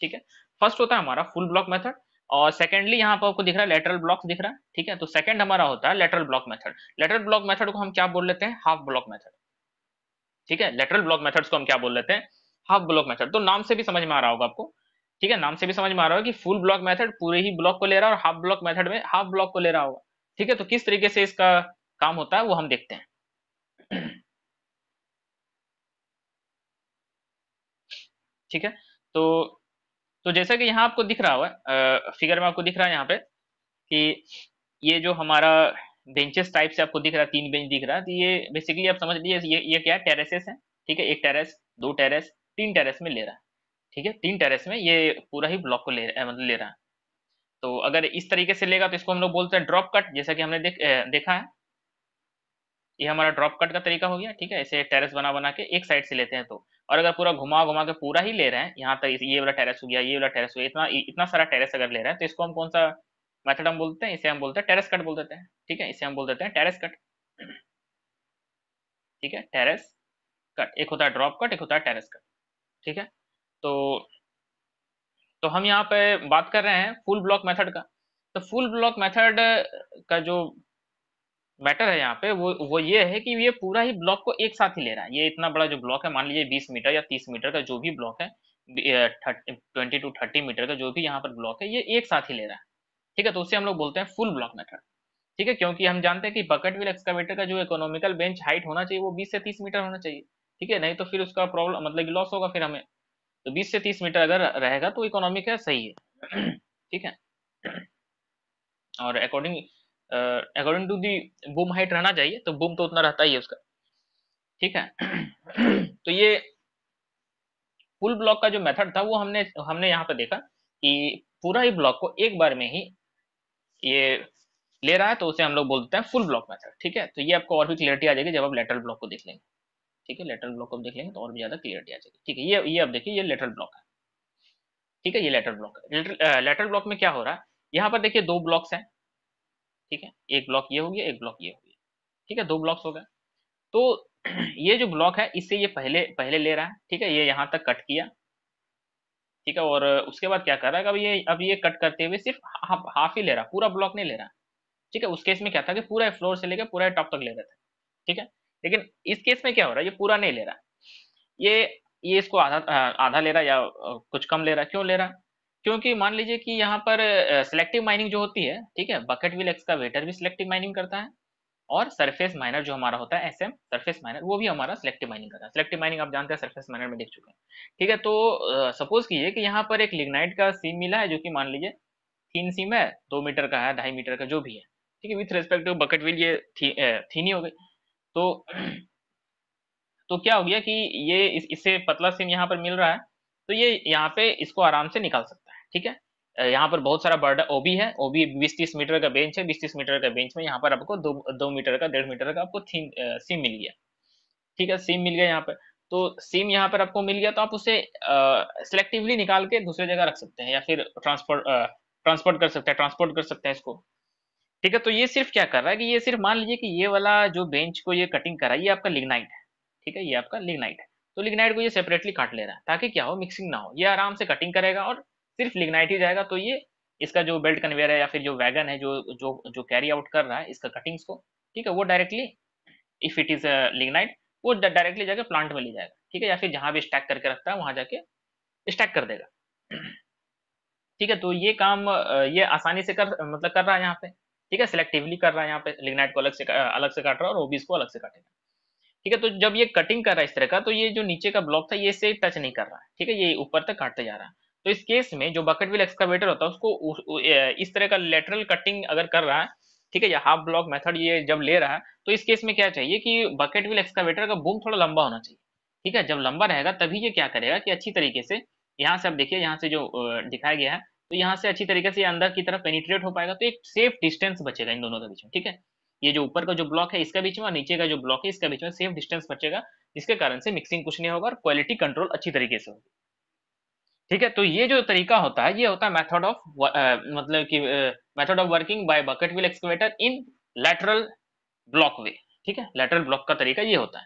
ठीक है फर्स्ट होता है हमारा फुल ब्लॉक मेथड और सेकेंडली यहाँ पर आपको दिख रहा है लेटरल ब्लॉक दिख रहा है ठीक है तो सेकंड हमारा होता है lateral block method lateral block method को हम क्या बोल लेते हैं हाफ ब्लॉक मेथड ठीक है लेटरल ब्लॉक मेथड्स को हम क्या बोल लेते हैं हाफ ब्लॉक मेथड तो नाम से भी समझ में आ रहा होगा आपको ठीक है नाम से भी समझ में आ रहा है कि फुल ब्लॉक मेथड पूरे ही ब्लॉक को ले रहा है और हाफ ब्लॉक मेथड में हाफ ब्लॉक को ले रहा होगा ठीक है तो किस तरीके से इसका काम होता है वो हम देखते हैं ठीक है तो तो जैसा कि यहाँ आपको दिख रहा हुआ फिगर में आपको दिख रहा है यहाँ पे कि ये जो हमारा बेंचेस टाइप से आपको दिख रहा है तीन बेंच दिख रहा है तो ये बेसिकली आप समझ लीजिए ये ये क्या है टेरेसेस है ठीक है एक टेरेस दो टेरेस तीन टेरेस में ले रहा है ठीक है तीन टेरेस में ये पूरा ही ब्लॉक को ले मतलब ले रहा है तो अगर इस तरीके से लेगा तो इसको हम लोग बोलते हैं ड्रॉप कट जैसा कि हमने देख, देखा है ये हमारा ड्रॉप कट का तरीका हो गया ठीक है ऐसे टेरेस बना बना के एक साइड से लेते हैं तो और अगर पूरा घुमा घुमा के पूरा ही ले रहे हैं यहाँ तक ये वाला टेरेस हो गया ये वाला टेरेस हो गया इतना इतना सारा टेरेस अगर ले रहे हैं तो इसको हम कौन सा मेथड हम बोलते हैं इसे हम बोलते हैं टेरेस कट बोल देते हैं ठीक है इसे हम बोल देते हैं टेरेस कट ठीक है टेरेस कट एक होता है ड्रॉप कट एक होता है टेरेस कट ठीक है तो तो हम यहाँ पे बात कर रहे हैं फुल ब्लॉक मेथड का तो फुल ब्लॉक मेथड का जो मैटर है यहाँ पे वो वो ये है कि ये पूरा ही ब्लॉक को एक साथ ही ले रहा है ये इतना बड़ा जो ब्लॉक है मान लीजिए 20 मीटर या 30 मीटर का जो भी ब्लॉक है ट्वेंटी टू थर्टी मीटर का जो भी यहाँ पर ब्लॉक है ये एक साथ ही ले रहा है ठीक है तो उसे हम लोग बोलते हैं फुल ब्लॉक मेथड ठीक है क्योंकि हम जानते हैं कि बकेट विल एक्सकावेटर का जो इकोनॉमिकल बेंच हाइट होना चाहिए वो बीस से तीस मीटर होना चाहिए ठीक है नहीं तो फिर उसका प्रॉब्लम मतलब लॉस होगा फिर हमें तो 20 से 30 मीटर अगर रहेगा तो इकोनॉमिक है सही है ठीक है और according according to the boom height रहना चाहिए तो बूम तो उतना रहता ही है उसका ठीक है तो ये फुल ब्लॉक का जो मेथड था वो हमने हमने यहाँ पे देखा कि पूरा ही ब्लॉक को एक बार में ही ये ले रहा है तो उसे हम लोग बोलते हैं फुल ब्लॉक मेथड ठीक है तो ये आपको और भी क्लियरिटी आ जाएगी जब आप लेटरल ब्लॉक को देख लेंगे ठीक है लेटरल ब्लॉक को देख लेंगे तो और भी ज़्यादा क्लियरिटी आ जाएगी ठीक है ये ये अब देखिए ये लेटरल ब्लॉक है ठीक है ये लेटर ब्लॉक है लेटर ब्लॉक में क्या हो रहा है यहाँ पर देखिए दो ब्लॉक्स हैं ठीक है एक ब्लॉक ये हो गया एक ब्लॉक ये हो गया ठीक है दो ब्लॉक्स हो गए तो ये जो ब्लॉक है इससे ये पहले पहले ले रहा है ठीक है ये यहाँ तक कट किया ठीक है और उसके बाद क्या कर रहा है अब ये अब ये कट करते हुए सिर्फ हाफ ही ले रहा पूरा ब्लॉक नहीं ले रहा ठीक है उस केस में क्या था कि पूरा फ्लोर से लेकर पूरा टॉप तक ले रहे थे ठीक है लेकिन इस केस में क्या हो रहा है ये पूरा नहीं ले रहा ये ये इसको आधा आधा ले रहा या कुछ कम ले रहा क्यों ले रहा क्योंकि मान लीजिए कि यहाँ पर सिलेक्टिव माइनिंग जो होती है ठीक है बकेट विल एक्सकावेटर भी सिलेक्टिव माइनिंग करता है और सरफेस माइनर जो हमारा होता है एसएम सरफेस माइनर वो भी हमारा सिलेक्टिव माइनिंग करता है सिलेक्टिव माइनिंग आप जानते हैं सरफेस माइनर में देख चुके हैं ठीक है तो सपोज कीजिए कि यहाँ पर एक लिग्नाइट का सीम मिला है जो कि मान लीजिए थीन सीम है दो मीटर का है ढाई मीटर का जो भी है ठीक है with respect to bucket wheel ये थी, थीनी हो गई तो तो क्या हो गया कि ये इस, इससे पतला सिम यहाँ पर मिल रहा है तो ये यहाँ पे इसको आराम से निकाल सकता है ठीक है यहाँ पर बहुत सारा बर्डर ओबी है ओबी बीस तीस मीटर का बेंच है बीस तीस मीटर का बेंच में यहाँ पर आपको दो दो मीटर का डेढ़ मीटर का आपको थीम सिम मिल गया ठीक है सिम मिल गया यहाँ पर तो सिम यहाँ पर आपको मिल गया तो आप उसे सिलेक्टिवली निकाल के दूसरे जगह रख सकते हैं या फिर ट्रांसपोर्ट ट्रांसपोर्ट कर सकते हैं ट्रांसपोर्ट कर सकते हैं इसको ठीक है तो ये सिर्फ क्या कर रहा है कि ये सिर्फ मान लीजिए कि ये वाला जो बेंच को ये कटिंग कर रहा है ये आपका लिग्नाइट है ठीक है ये आपका लिग्नाइट है तो लिग्नाइट को ये सेपरेटली काट ले रहा है ताकि क्या हो मिक्सिंग ना हो ये आराम से कटिंग करेगा और सिर्फ लिग्नाइट ही जाएगा तो ये इसका जो बेल्ट कन्वेयर है या फिर जो वैगन है जो जो जो कैरी आउट कर रहा है इसका कटिंग्स को ठीक है वो directly if it is lignite वो डायरेक्टली जाके प्लांट में ले जाएगा ठीक है या फिर जहां भी स्टैक करके रखता है वहां जाके स्टैक कर देगा ठीक है तो ये काम uh, ये आसानी से कर मतलब कर रहा है यहाँ पे ठीक है सिलेक्टिवली कर रहा है यहाँ पे लिग्नाइट को अलग से अलग से काट रहा है और ओबीस को अलग से काटेगा ठीक है तो जब ये कटिंग कर रहा है इस तरह का तो ये जो नीचे का ब्लॉक था ये इसे टच नहीं कर रहा है ठीक है ये ऊपर तक काटते जा रहा है तो इस केस में जो बकेट विल एक्सकावेटर होता है उसको इस तरह का लेटरल कटिंग अगर कर रहा है ठीक है या हाफ ब्लॉक मेथड ये जब ले रहा है तो इस केस में क्या चाहिए कि बकेटविल एक्सकावेटर का बूम थोड़ा लंबा होना चाहिए ठीक है जब लंबा रहेगा तभी ये क्या करेगा कि अच्छी तरीके से यहाँ से आप देखिए यहाँ से जो दिखाया गया है तो यहाँ से अच्छी तरीके से अंदर की तरफ पेनिट्रेट हो पाएगा तो एक सेफ डिस्टेंस बचेगा इन दोनों के बीच में ठीक है ये जो ऊपर का जो ब्लॉक है इसका बीच में और नीचे का जो ब्लॉक है इसका बीच में सेफ डिस्टेंस बचेगा जिसके कारण से मिक्सिंग कुछ नहीं होगा और क्वालिटी कंट्रोल अच्छी तरीके से होगी ठीक है तो ये जो तरीका होता है ये होता है मेथड ऑफ मतलब कि method of working by bucket wheel excavator in lateral block way ठीक है लेटरल ब्लॉक का तरीका ये होता है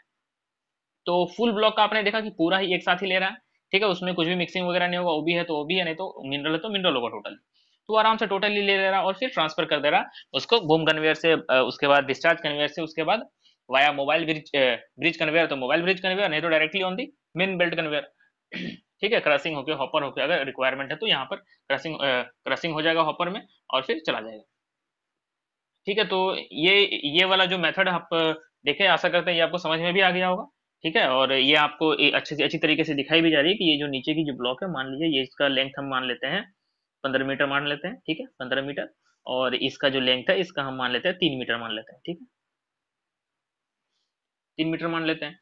तो फुल ब्लॉक का आपने देखा कि पूरा ही एक साथ ही ले रहा है ठीक है उसमें कुछ भी मिक्सिंग वगैरह नहीं होगा वो भी है तो वो भी है नहीं तो मिनरल है तो मिनरल होगा टोटल तो आराम से टोटली ले ले रहा और फिर ट्रांसफर कर दे रहा उसको घूम कन्वेयर से उसके बाद डिस्चार्ज कन्वेयर से उसके बाद via mobile bridge bridge conveyor तो मोबाइल ब्रिज कन्वेयर नहीं तो directly on the main belt conveyor ठीक है क्रसिंग होके हॉपर होके अगर रिक्वायरमेंट है तो यहाँ पर क्रसिंग क्रसिंग हो जाएगा हॉपर में और फिर चला जाएगा ठीक है तो ये ये वाला जो मेथड आप देखें आशा करते हैं ये आपको समझ में भी आ गया होगा ठीक है और ये आपको ए- अच्छे से अच्छी तरीके से दिखाई भी जा रही है कि ये जो नीचे की जो ब्लॉक है मान लीजिए ये इसका लेंथ हम मान लेते हैं पंद्रह मीटर मान लेते हैं ठीक है पंद्रह मीटर और इसका जो लेंथ है इसका हम मान लेते हैं तीन मीटर मान लेते हैं ठीक है तीन मीटर मान लेते हैं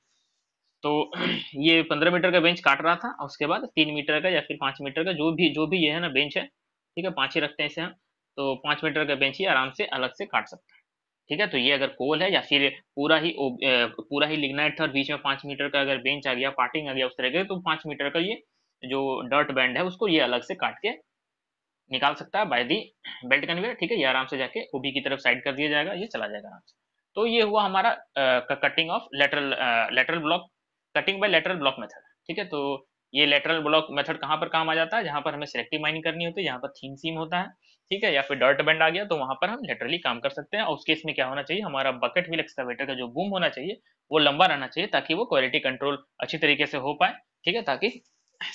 तो ये पंद्रह मीटर का बेंच काट रहा था और उसके बाद तीन मीटर का या फिर पांच मीटर का जो भी जो भी ये है ना बेंच है ठीक है पांच ही रखते हैं इसे हम तो पांच मीटर का बेंच ही आराम से अलग से काट सकते हैं ठीक है तो ये अगर कोल है या फिर पूरा ही पूरा ही लिग्नाइट था और बीच में पांच मीटर का अगर बेंच आ गया पार्टिंग आ गया उस तरह के तो पांच मीटर का ये जो डर्ट बैंड है उसको ये अलग से काट के निकाल सकता है बाय दी बेल्ट कन्वेयर ठीक है ये आराम से जाके ओबी की तरफ साइड कर दिया जाएगा ये चला जाएगा आराम से तो ये हुआ हमारा cutting of lateral lateral block cutting by lateral block method ठीक है तो ये लेटरल ब्लॉक मेथड कहाँ पर काम आ जाता है जहां पर हमें सिलेक्टिव माइनिंग करनी होती है यहाँ पर थीन सीम होता है ठीक है या फिर डर्ट बैंड आ गया तो वहां पर हम लेटरली काम कर सकते हैं और उस केस में क्या होना चाहिए हमारा बकेट व्हील एक्सकावेटर का जो बूम होना चाहिए वो लंबा रहना चाहिए ताकि वो क्वालिटी कंट्रोल अच्छी तरीके से हो पाए ठीक है ताकि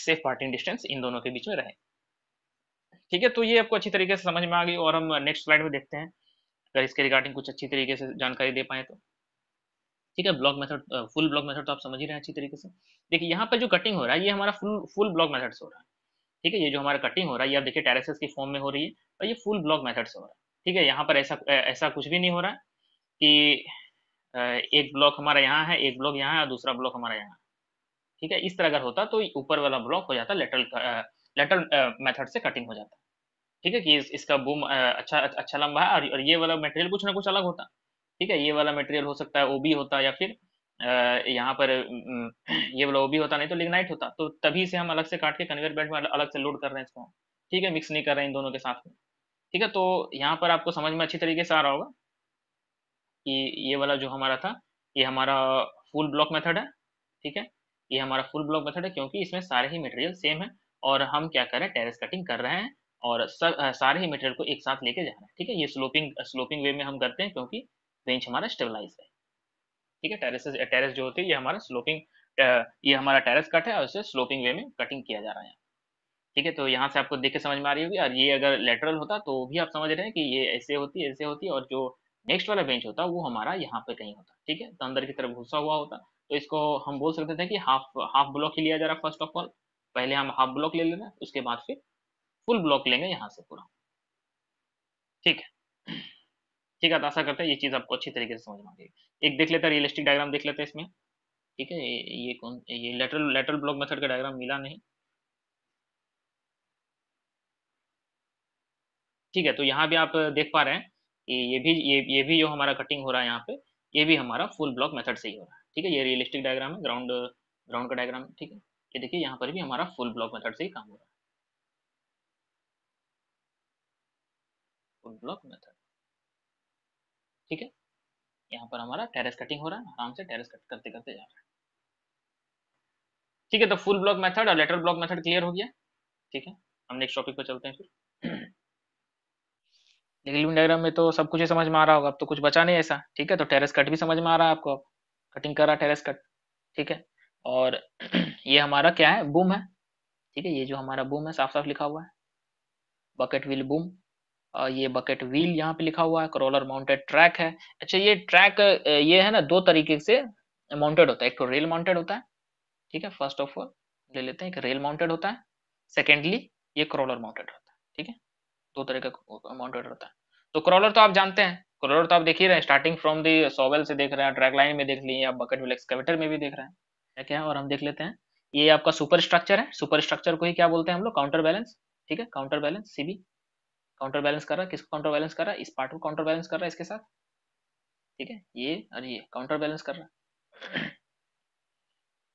सेफ पार्टिंग डिस्टेंस इन दोनों के बीच में रहे ठीक है तो ये आपको अच्छी तरीके से समझ में आ गई और हम नेक्स्ट स्लाइड में देखते हैं अगर इसके रिगार्डिंग कुछ अच्छी तरीके से जानकारी दे पाए तो ठीक है block method full block method तो आप समझ ही रहे हैं अच्छी तरीके से देखिए यहाँ पर जो कटिंग हो रहा है ये हमारा फुल फुल ब्लॉक मेथड से हो रहा है ठीक है ये जो हमारा कटिंग हो रहा है ये आप देखिए टेरेसेस की फॉर्म में हो रही है और ये फुल ब्लॉक मेथड से हो रहा है ठीक है यहाँ पर ऐसा ऐसा कुछ भी नहीं हो रहा है कि एक ब्लॉक हमारा यहाँ है एक ब्लॉक यहाँ है और दूसरा ब्लॉक हमारा यहाँ ठीक है इस तरह अगर होता तो ऊपर वाला ब्लॉक हो जाता लेटरल लेटरल मेथड से कटिंग हो जाता ठीक है कि इस, इसका बूम अच्छा अच्छा लंबा है और ये वाला मटेरियल कुछ ना कुछ अलग होता ठीक है ये वाला मटेरियल हो सकता है बी होता या फिर यहाँ पर ये वाला बी होता नहीं तो लिग्नाइट होता तो तभी से हम अलग से काट के कन्वेयर बेल्ट में अलग से लोड कर रहे हैं इसको ठीक है मिक्स नहीं कर रहे इन दोनों के साथ में ठीक है तो यहाँ पर आपको समझ में अच्छी तरीके से आ रहा होगा कि ये वाला जो हमारा था ये हमारा फुल ब्लॉक मेथड है ठीक है ये हमारा फुल ब्लॉक मेथड है क्योंकि इसमें सारे ही मटेरियल सेम है और हम क्या कर रहे हैं टेरेस कटिंग कर रहे हैं और सारे ही मटेरियल को एक साथ लेके जा रहे हैं ठीक है ये स्लोपिंग स्लोपिंग वे में हम करते हैं क्योंकि रेंज हमारा स्टेबलाइज है ठीक है टेरेस टेरेस जो होती है ये हमारा स्लोपिंग ये हमारा टेरेस कट है और इसे स्लोपिंग वे में कटिंग किया जा रहा है ठीक है तो यहाँ से आपको देख के समझ में आ रही होगी और ये अगर लेटरल होता तो भी आप समझ रहे हैं कि ये ऐसे होती है ऐसे होती है और जो नेक्स्ट वाला बेंच होता वो हमारा यहाँ पे कहीं होता ठीक है तो अंदर की तरफ घुसा हुआ होता तो इसको हम बोल सकते थे कि हाफ हाफ ब्लॉक ही लिया जा रहा फर्स्ट ऑफ ऑल पहले हम हाफ ब्लॉक ले लेना उसके बाद फिर फुल ब्लॉक लेंगे यहाँ से पूरा ठीक है ठीक है तो आशा करते हैं ये चीज़ आपको अच्छी तरीके से समझ में आ एक देख लेते हैं रियलिस्टिक डायग्राम देख लेते हैं इसमें ठीक है ये, ये कौन ये लेटरल लेटरल ब्लॉक मेथड का डायग्राम मिला नहीं ठीक है तो यहाँ भी आप देख पा रहे हैं कि ये भी ये ये भी जो हमारा कटिंग हो रहा है यहाँ पे ये भी हमारा फुल ब्लॉक मेथड से ही हो रहा है ठीक है ये रियलिस्टिक डायग्राम है ग्राउंड ग्राउंड का डायग्राम ठीक है ये देखिए यहाँ पर भी हमारा फुल ब्लॉक मेथड से ही काम हो रहा है फुल ब्लॉक मेथड ठीक है यहाँ पर हमारा टेरेस कटिंग हो रहा है आराम से टेरेस कट करते करते जा रहा है ठीक है तो फुल ब्लॉक मेथड और लेटर ब्लॉक मेथड क्लियर हो गया ठीक है हम नेक्स्ट टॉपिक पर चलते हैं फिर निगल डायग्राम में तो सब कुछ समझ में आ रहा होगा अब तो कुछ बचा नहीं ऐसा ठीक है तो टेरेस कट भी समझ में आ रहा है आपको कटिंग कर रहा टेरेस कट ठीक है और ये हमारा क्या है बूम है ठीक है ये जो हमारा बूम है साफ साफ लिखा हुआ है बकेट विल बूम ये बकेट व्हील यहाँ पे लिखा हुआ है क्रोलर माउंटेड ट्रैक है अच्छा ये ट्रैक ये है ना दो तरीके से माउंटेड होता है एक तो रेल माउंटेड होता है ठीक है फर्स्ट ऑफ ऑल ले लेते हैं एक रेल माउंटेड होता है सेकेंडली ये क्रोलर माउंटेड होता है ठीक है दो तरीके का माउंटेड होता है तो क्रॉलर तो आप जानते हैं क्रॉलर तो आप देख ही रहे हैं स्टार्टिंग फ्रॉम दी सोवेल से देख रहे हैं ट्रैक लाइन में देख लिए आप बकेट व्हील एक्सकेवेटर में भी देख रहे हैं ठीक है और हम देख लेते हैं ये आपका सुपर स्ट्रक्चर है सुपर स्ट्रक्चर को ही क्या बोलते हैं हम लोग काउंटर बैलेंस ठीक है counterbalance CB counterbalance कर रहा है किसको काउंटर बैलेंस कर रहा है इस पार्ट को काउंटर बैलेंस कर रहा है इसके साथ ठीक है ये और ये काउंटर बैलेंस कर रहा है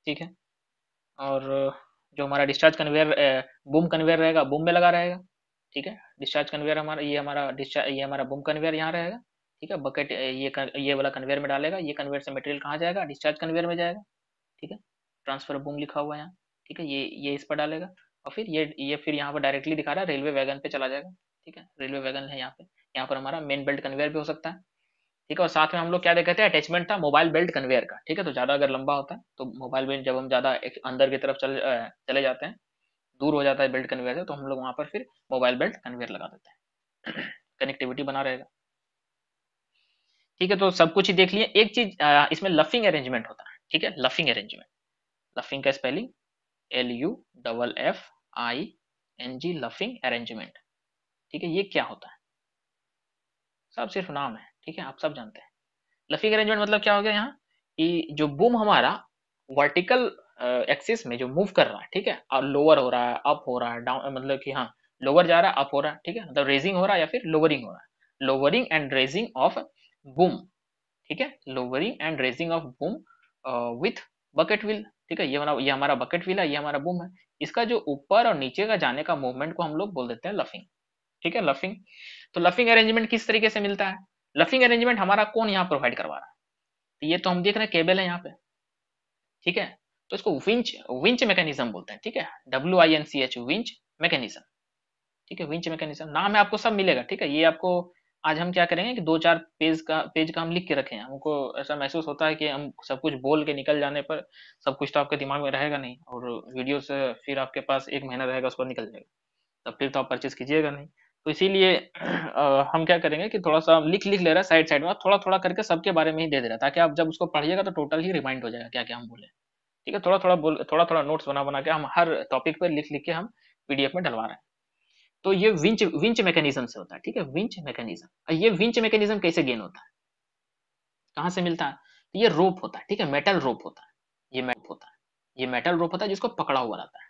ठीक है और जो हमारा डिस्चार्ज कन्वेयर बूम कन्वेयर रहेगा बूम में लगा रहेगा ठीक है डिस्चार्ज कन्वेयर हमारा ये हमारा डिस्चार्ज ये हमारा बूम कन्वेयर यहाँ रहेगा ठीक है बकेट ये ये वाला कन्वेयर में डालेगा ये कन्वेयर से मटेरियल कहाँ जाएगा डिस्चार्ज कन्वेयर में जाएगा ठीक है ट्रांसफर बूम लिखा हुआ है यहाँ ठीक है ये ये इस पर डालेगा और फिर ये ये फिर यहाँ पर डायरेक्टली दिखा रहा है रेलवे वैगन पे चला जाएगा ठीक है रेलवे वैगन है यहाँ पे यहाँ पर हमारा मेन बेल्ट कन्वेयर भी हो सकता है ठीक है और साथ में हम लोग क्या देखते हैं अटैचमेंट था मोबाइल बेल्ट कन्वेयर का ठीक है तो ज्यादा अगर लंबा होता है तो मोबाइल बेल्ट जब हम ज्यादा अंदर की तरफ चले जाते हैं दूर हो जाता है बेल्ट कन्वेयर से तो हम लोग वहां पर फिर मोबाइल बेल्ट कन्वेयर लगा देते हैं कनेक्टिविटी बना रहेगा ठीक है तो सब कुछ ही देख लिए एक चीज इसमें लफिंग अरेंजमेंट होता है ठीक है लफिंग अरेंजमेंट लफिंग का spelling L U double F I N G luffing arrangement ठीक है ये क्या होता है सब सिर्फ नाम है ठीक है आप सब जानते हैं लफिक अरेंजमेंट मतलब क्या हो गया यहाँ कि जो बूम हमारा वर्टिकल एक्सिस में जो मूव कर रहा है ठीक है और लोअर हो रहा है अप हो रहा है डाउन मतलब कि हाँ लोअर जा रहा है अप हो रहा है ठीक है मतलब रेजिंग हो रहा है या फिर लोअरिंग हो रहा है lowering and raising of boom ठीक है lowering and raising of boom with bucket wheel ठीक है ये हमारा ये हमारा बकेट व्हील है ये हमारा बूम है इसका जो ऊपर और नीचे का जाने का मूवमेंट को हम लोग बोल देते हैं लफिंग ठीक है लफिंग तो लफिंग अरेंजमेंट किस तरीके से मिलता है लफिंग अरेंजमेंट हमारा कौन यहाँ प्रोवाइड करवा रहा है तो ये तो हम देख रहे हैं केबल है यहाँ पे ठीक है तो इसको विंच विंच मैकेनिज्म बोलते हैं ठीक है W I N C H winch mechanism ठीक है विंच मैकेनिज्म नाम है आपको सब मिलेगा ठीक है ये आपको आज हम क्या करेंगे कि दो चार पेज का पेज का हम लिख के रखे हैं हमको ऐसा महसूस होता है कि हम सब कुछ बोल के निकल जाने पर सब कुछ तो आपके दिमाग में रहेगा नहीं और वीडियो से फिर आपके पास एक महीना रहेगा उस पर निकल जाएगा तब फिर तो आप परचेज कीजिएगा नहीं तो इसीलिए हम क्या करेंगे कि थोड़ा सा लिख लिख ले रहा है साइड साइड में थोड़ा थोड़ा करके सबके बारे में ही दे दे रहा ताकि आप जब उसको पढ़िएगा तो टोटल ही रिमाइंड हो जाएगा क्या क्या हम बोले ठीक है थोड़ा थोड़ा बोल थोड़ा थोड़ा नोट्स बना बना के हम हर टॉपिक पर लिख लिख के हम पीडीएफ में डलवा रहे हैं तो ये विंच विंच मैकेनिज्म से होता है ठीक है विंच मैकेनिज्म ये विंच मैकेनिज्म कैसे गेन होता है कहाँ से मिलता है तो ये रोप होता है ठीक है मेटल रोप होता है ये मेटल होता है ये मेटल रोप होता है जिसको पकड़ा हुआ रहता है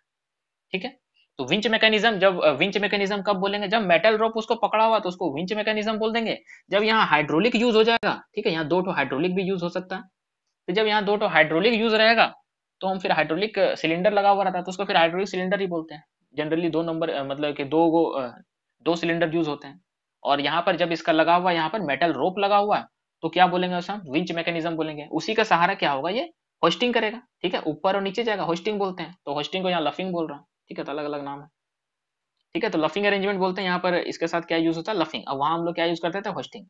ठीक है तो विंच मैकेनिज्म जब विंच मैकेनिज्म कब बोलेंगे जब मेटल रोप उसको पकड़ा हुआ तो उसको विंच मैकेनिज्म बोल देंगे जब यहाँ हाइड्रोलिक यूज हो जाएगा ठीक है यहाँ दो टो हाइड्रोलिक भी यूज हो सकता है तो जब यहाँ दो टो हाइड्रोलिक यूज रहेगा तो हम फिर हाइड्रोलिक सिलेंडर लगा हुआ रहता है तो उसको फिर हाइड्रोलिक सिलेंडर ही बोलते हैं जनरली दो नंबर मतलब कि दो गो दो सिलेंडर यूज होते हैं और यहाँ पर जब इसका लगा हुआ यहाँ पर मेटल रोप लगा हुआ तो क्या बोलेंगे उसे हम विंच मैकेनिज्म बोलेंगे उसी का सहारा क्या होगा ये होस्टिंग करेगा ठीक है ऊपर और नीचे जाएगा होस्टिंग बोलते हैं तो होस्टिंग को यहाँ लफिंग बोल रहा हूँ ठीक है तो अलग अलग नाम है ठीक है तो लफिंग अरेंजमेंट बोलते हैं यहाँ पर इसके साथ क्या यूज होता है लफिंग अब वहाँ हम लोग क्या यूज करते थे होस्टिंग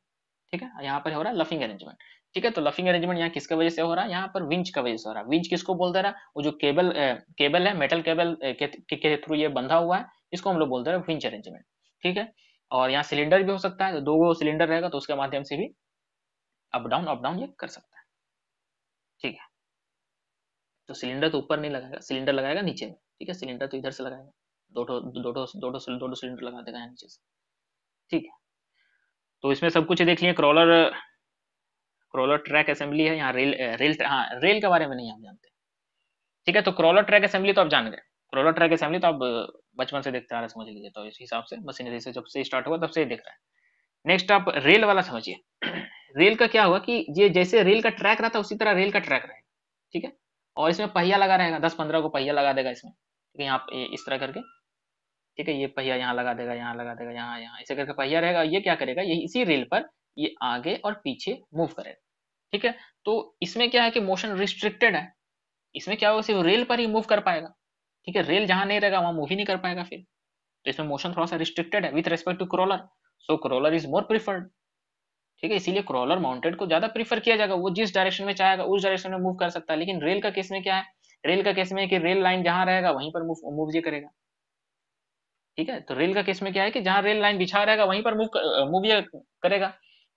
ठीक है यहाँ पर हो रहा है लफिंग अरेंजमेंट ठीक है तो लफिंग अरेंजमेंट यहाँ किसके वजह से हो रहा है यहाँ पर विंच का वजह से हो रहा है विंच किसको बोलते रहा वो जो केबल केबल है मेटल केबल के, थ्रू ये बंधा हुआ है इसको हम लोग बोलते रहे विंच अरेंजमेंट ठीक है और यहाँ सिलेंडर भी हो सकता है तो दो सिलेंडर रहेगा तो उसके माध्यम से भी अप डाउन अप डाउन ये कर सकता है ठीक है तो सिलेंडर तो ऊपर नहीं लगाएगा सिलेंडर लगाएगा नीचे में ठीक है सिलेंडर तो इधर से लगाएंगे दो दो दो सिलेंडर लगा देगा यहाँ नीचे से ठीक है तो इसमें सब कुछ देख लिए क्रॉलर क्रॉलर ट्रैक असेंबली है यहाँ रेल रेल हाँ रेल के बारे में नहीं आप जानते ठीक है तो क्रॉलर ट्रैक असेंबली तो आप जान गए क्रॉलर ट्रैक असेंबली तो आप बचपन से देखते आ रहे समझ लीजिए तो इस हिसाब से मशीनरी से जब से स्टार्ट हुआ तब से देख रहे हैं नेक्स्ट आप रेल वाला समझिए रेल का क्या हुआ कि ये जैसे रेल का ट्रैक रहा था उसी तरह रेल का ट्रैक रहेगा ठीक है और इसमें पहिया लगा रहेगा दस पंद्रह को पहिया लगा देगा इसमें ठीक है यहाँ इस तरह करके ठीक है ये पहिया यहाँ लगा देगा यहाँ लगा देगा यहाँ यहाँ ऐसे करके पहिया रहेगा ये क्या करेगा ये इसी रेल पर ये आगे और पीछे मूव करेगा ठीक है तो इसमें क्या है कि मोशन रिस्ट्रिक्टेड है इसमें क्या होगा सिर्फ रेल पर ही मूव कर पाएगा ठीक है रेल जहां नहीं रहेगा वहां मूव ही नहीं कर पाएगा फिर तो इसमें मोशन थोड़ा सा रिस्ट्रिक्टेड है with respect to crawler so crawler is more preferred ठीक है इसीलिए क्रॉलर माउंटेड को ज्यादा प्रीफर किया जाएगा वो जिस डायरेक्शन में चाहेगा उस डायरेक्शन में मूव कर सकता है लेकिन रेल का केस में क्या है रेल का केस में कि रेल लाइन जहां रहेगा वहीं पर मूव मूव ये करेगा ठीक है तो रेल का केस में क्या है कि जहां रेल लाइन बिछा रहेगा वहीं पर मूव मूव ये करेगा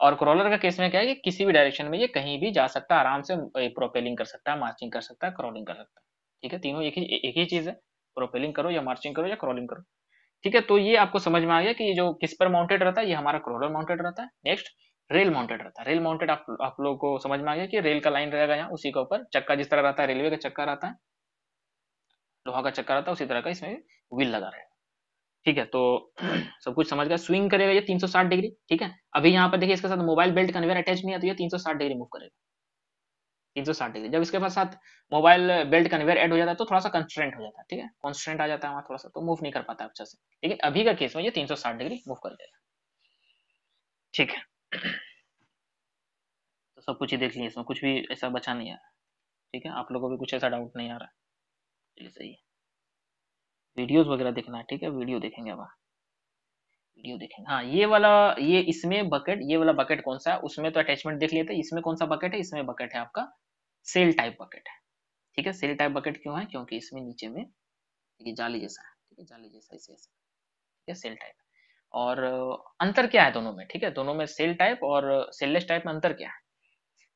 और क्रॉलर का केस में क्या है कि किसी भी डायरेक्शन में ये कहीं भी जा सकता है आराम से प्रोपेलिंग कर सकता है मार्चिंग कर सकता है क्रॉलिंग कर सकता है ठीक है तीनों एक ही एक ही चीज है प्रोपेलिंग करो या मार्चिंग करो या क्रॉलिंग करो ठीक है तो ये आपको समझ में आ गया कि जो किस पर माउंटेड रहता है ये हमारा क्रॉलर माउंटेड रहता है नेक्स्ट रेल माउंटेड रहता है रेल माउंटेड आप आप लोग को समझ में आ गया कि रेल का लाइन रहेगा यहाँ उसी के ऊपर चक्का जिस तरह रहता है रेलवे का चक्का रहता है लोहा का चक्का रहता है उसी तरह का इसमें व्हील लगा रहेगा ठीक है तो सब कुछ समझ गया स्विंग करेगा ये 360 डिग्री ठीक है अभी यहाँ पर देखिए इसके साथ मोबाइल बेल्ट कन्वेयर अटैच नहीं है तो ये 360 डिग्री मूव करेगा 360 डिग्री जब इसके पास साथ मोबाइल बेल्ट कन्वेयर ऐड हो जाता है तो थोड़ा सा कंस्ट्रेंट हो जाता है ठीक है कॉन्स्टेंट आ जाता है वहाँ थोड़ा सा तो मूव नहीं कर पाता अच्छा से लेकिन अभी का केस में ये तीन डिग्री मूव कर देगा ठीक है तो सब कुछ ही देख लीजिए इसमें कुछ भी ऐसा बचा नहीं है ठीक है आप लोगों को भी कुछ ऐसा डाउट नहीं आ रहा है सही है वीडियोस वगैरह देखना है ठीक है वीडियो देखेंगे अब वीडियो देखेंगे हाँ ये वाला ये इसमें बकेट ये वाला बकेट कौन सा है उसमें तो अटैचमेंट देख लिए थे इसमें कौन सा बकेट है इसमें बकेट है आपका सेल टाइप बकेट है ठीक है सेल टाइप बकेट क्यों है क्योंकि इसमें नीचे में जाली जैसा है ठीक है जाली जैसा ऐसे ऐसा ठीक है सेल टाइप और अंतर क्या है दोनों में ठीक है दोनों में सेल टाइप और सेललेस टाइप में अंतर क्या है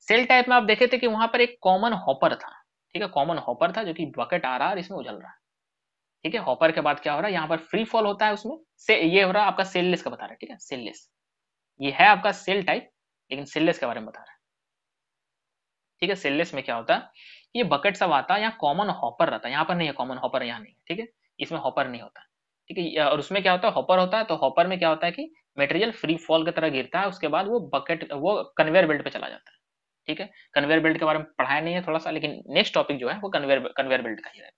सेल टाइप में आप देखे थे कि वहां पर एक कॉमन हॉपर था ठीक है कॉमन हॉपर था जो कि बकेट आ रहा है इसमें उजल रहा है ठीक है हॉपर के बाद क्या हो रहा है यहाँ पर फ्री फॉल होता है उसमें से ये हो रहा है आपका सेललेस का बता रहा है ठीक है सेललेस ये है आपका सेल टाइप लेकिन सेललेस के बारे में बता रहा है ठीक है सेललेस में क्या होता है ये बकेट सब आता है यहाँ कॉमन हॉपर रहता है यहाँ पर नहीं है कॉमन हॉपर यहाँ नहीं ठीक है इसमें हॉपर नहीं होता ठीक है और उसमें क्या होता है हॉपर होता है तो हॉपर में क्या होता है कि मटेरियल फ्री फॉल की तरह गिरता है उसके बाद वो बकेट वो कन्वेयर बेल्ट पे चला जाता है ठीक है कन्वेयर बेल्ट के बारे में पढ़ाया नहीं है थोड़ा सा लेकिन नेक्स्ट टॉपिक जो है वो कन्वेयर कन्वेयर बेल्ट का ही है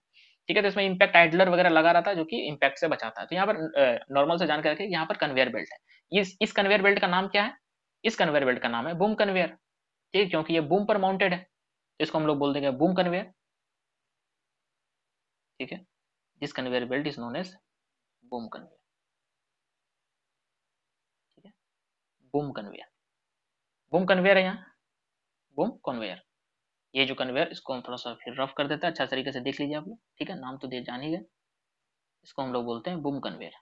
ठीक है तो इसमें इम्पैक्ट आइडलर वगैरह लगा रहा था जो कि इम्पैक्ट से बचाता है तो यहाँ पर नॉर्मल से जानकर यहाँ पर कन्वेयर बेल्ट है इस इस कन्वेयर बेल्ट का नाम क्या है इस कन्वेयर बेल्ट का नाम है बूम कन्वेयर ठीक है क्योंकि ये बूम पर माउंटेड है तो इसको हम लोग बोल देंगे बूम कन्वेयर ठीक है this conveyor belt is known as boom conveyor ठीक है बूम कन्वेयर बूम कन्वेयर है यहाँ बूम कन्वेयर ये जो कन्वेयर इसको हम थोड़ा सा फिर रफ कर देते हैं अच्छा तरीके से देख लीजिए आप लोग ठीक है नाम तो दे जान ही गए इसको हम लोग बोलते हैं बूम कन्वेयर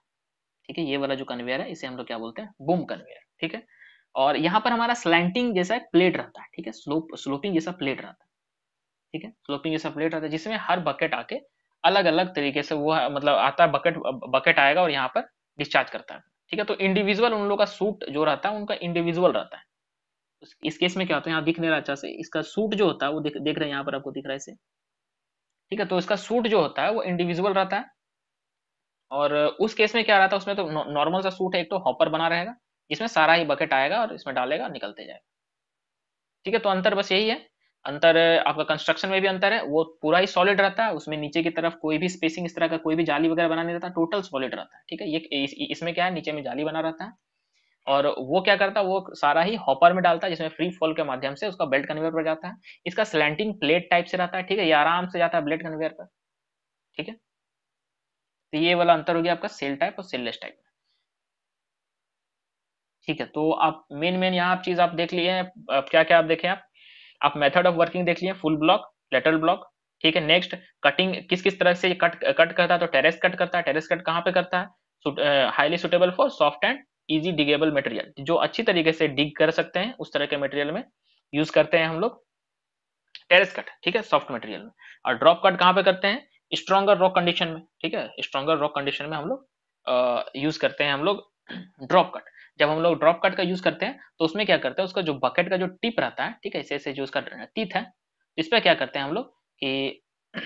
ठीक है ये वाला जो कन्वेयर है इसे हम लोग क्या बोलते हैं बूम कन्वेयर ठीक है और यहाँ पर हमारा स्लैंटिंग जैसा एक प्लेट रहता है ठीक है स्लोप स्लोपिंग जैसा प्लेट रहता है ठीक है स्लोपिंग जैसा प्लेट रहता है जिसमें हर बकेट आके अलग अलग तरीके से वो मतलब आता है बकेट बकेट आएगा और यहाँ पर डिस्चार्ज करता है ठीक है तो इंडिविजुअल उन लोग का सूट जो रहता है उनका इंडिविजुअल रहता है इस केस में क्या होता है यहाँ दिख नहीं रहा अच्छा से इसका सूट जो होता है वो देख देख रहे हैं यहाँ पर आपको दिख रहा है इसे ठीक है तो इसका सूट जो होता है वो इंडिविजुअल रहता है और उस केस में क्या रहता है उसमें तो नॉर्मल सा सूट है एक तो हॉपर बना रहेगा इसमें सारा ही बकेट आएगा और इसमें डालेगा निकलते जाएगा ठीक है तो अंतर बस यही है अंतर आपका कंस्ट्रक्शन में भी अंतर है वो पूरा ही सॉलिड रहता है उसमें नीचे की तरफ कोई भी स्पेसिंग इस तरह का कोई भी जाली वगैरह बना नहीं रहता टोटल सॉलिड रहता है ठीक है ये इसमें क्या है नीचे में जाली बना रहता है और वो क्या करता है वो सारा ही हॉपर में डालता है जिसमें फ्री फॉल के माध्यम से उसका बेल्ट कन्वेयर पर जाता है इसका स्लैंटिंग प्लेट टाइप से रहता है ठीक है ये आराम से जाता है ब्लेट कन्वेयर पर ठीक है तो ये वाला अंतर हो गया आपका सेल टाइप और सेललेस टाइप ठीक है तो आप मेन मेन यहाँ आप चीज आप देख लिए हैं क्या क्या आप देखें आप आप मेथड ऑफ वर्किंग देख लिए फुल ब्लॉक लेटरल ब्लॉक ठीक है नेक्स्ट कटिंग किस किस तरह से कट कट करता है तो टेरेस कट करता है टेरेस कट कहाँ पे करता है highly suitable for soft and easy diggable material जो अच्छी तरीके से डिग कर सकते हैं उस तरह के मटेरियल में यूज करते हैं हम लोग टेरेस कट ठीक है सॉफ्ट मटेरियल में और ड्रॉप कट कहाँ पे करते हैं स्ट्रॉगर रॉक कंडीशन में ठीक है स्ट्रॉगर रॉक कंडीशन में हम लोग यूज करते हैं हम लोग ड्रॉप कट जब हम लोग ड्रॉप कट का यूज करते हैं तो उसमें क्या करते हैं उसका जो बकेट का जो टिप रहता है ठीक है ऐसे ऐसे जो उसका टीथ है इसमें क्या करते हैं हम लोग कि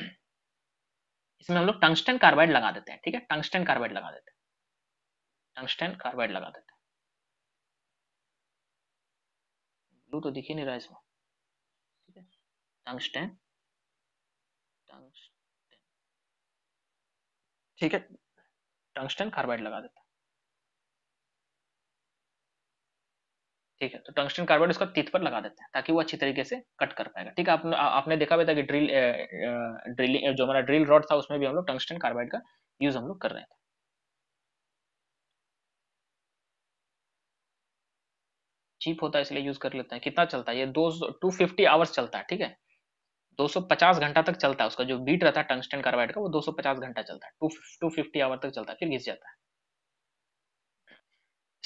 इसमें हम लोग टंगस्टन कार्बाइड लगा देते हैं ठीक है टंगस्टन कार्बाइड लगा देते हैं टंगस्टन कार्बाइड लगा देते हैं ब्लू तो दिख ही नहीं रहा इसमें ठीक है टंगस्टन टंगस्टन ठीक है टंगस्टन कार्बाइड लगा देते हैं ठीक है तो टंगस्टन कार्बाइड उसका तीत पर लगा देते हैं ताकि वो अच्छी तरीके से कट कर पाएगा ठीक है आप, आपने देखा भी था कि ड्रिल ड्रिलिंग जो हमारा ड्रिल रॉड था उसमें भी हम लोग टंगस्टन कार्बाइड का यूज हम लोग कर रहे थे चीप होता है इसलिए यूज कर लेते हैं कितना चलता है ये दो टू फिफ्टी आवर्स चलता है ठीक है 250 घंटा तक चलता है उसका जो बीट रहता है टंगस्टन कार्बाइड का वो 250 घंटा चलता है टू फिफ्टी आवर तक चलता है फिर घिस जाता है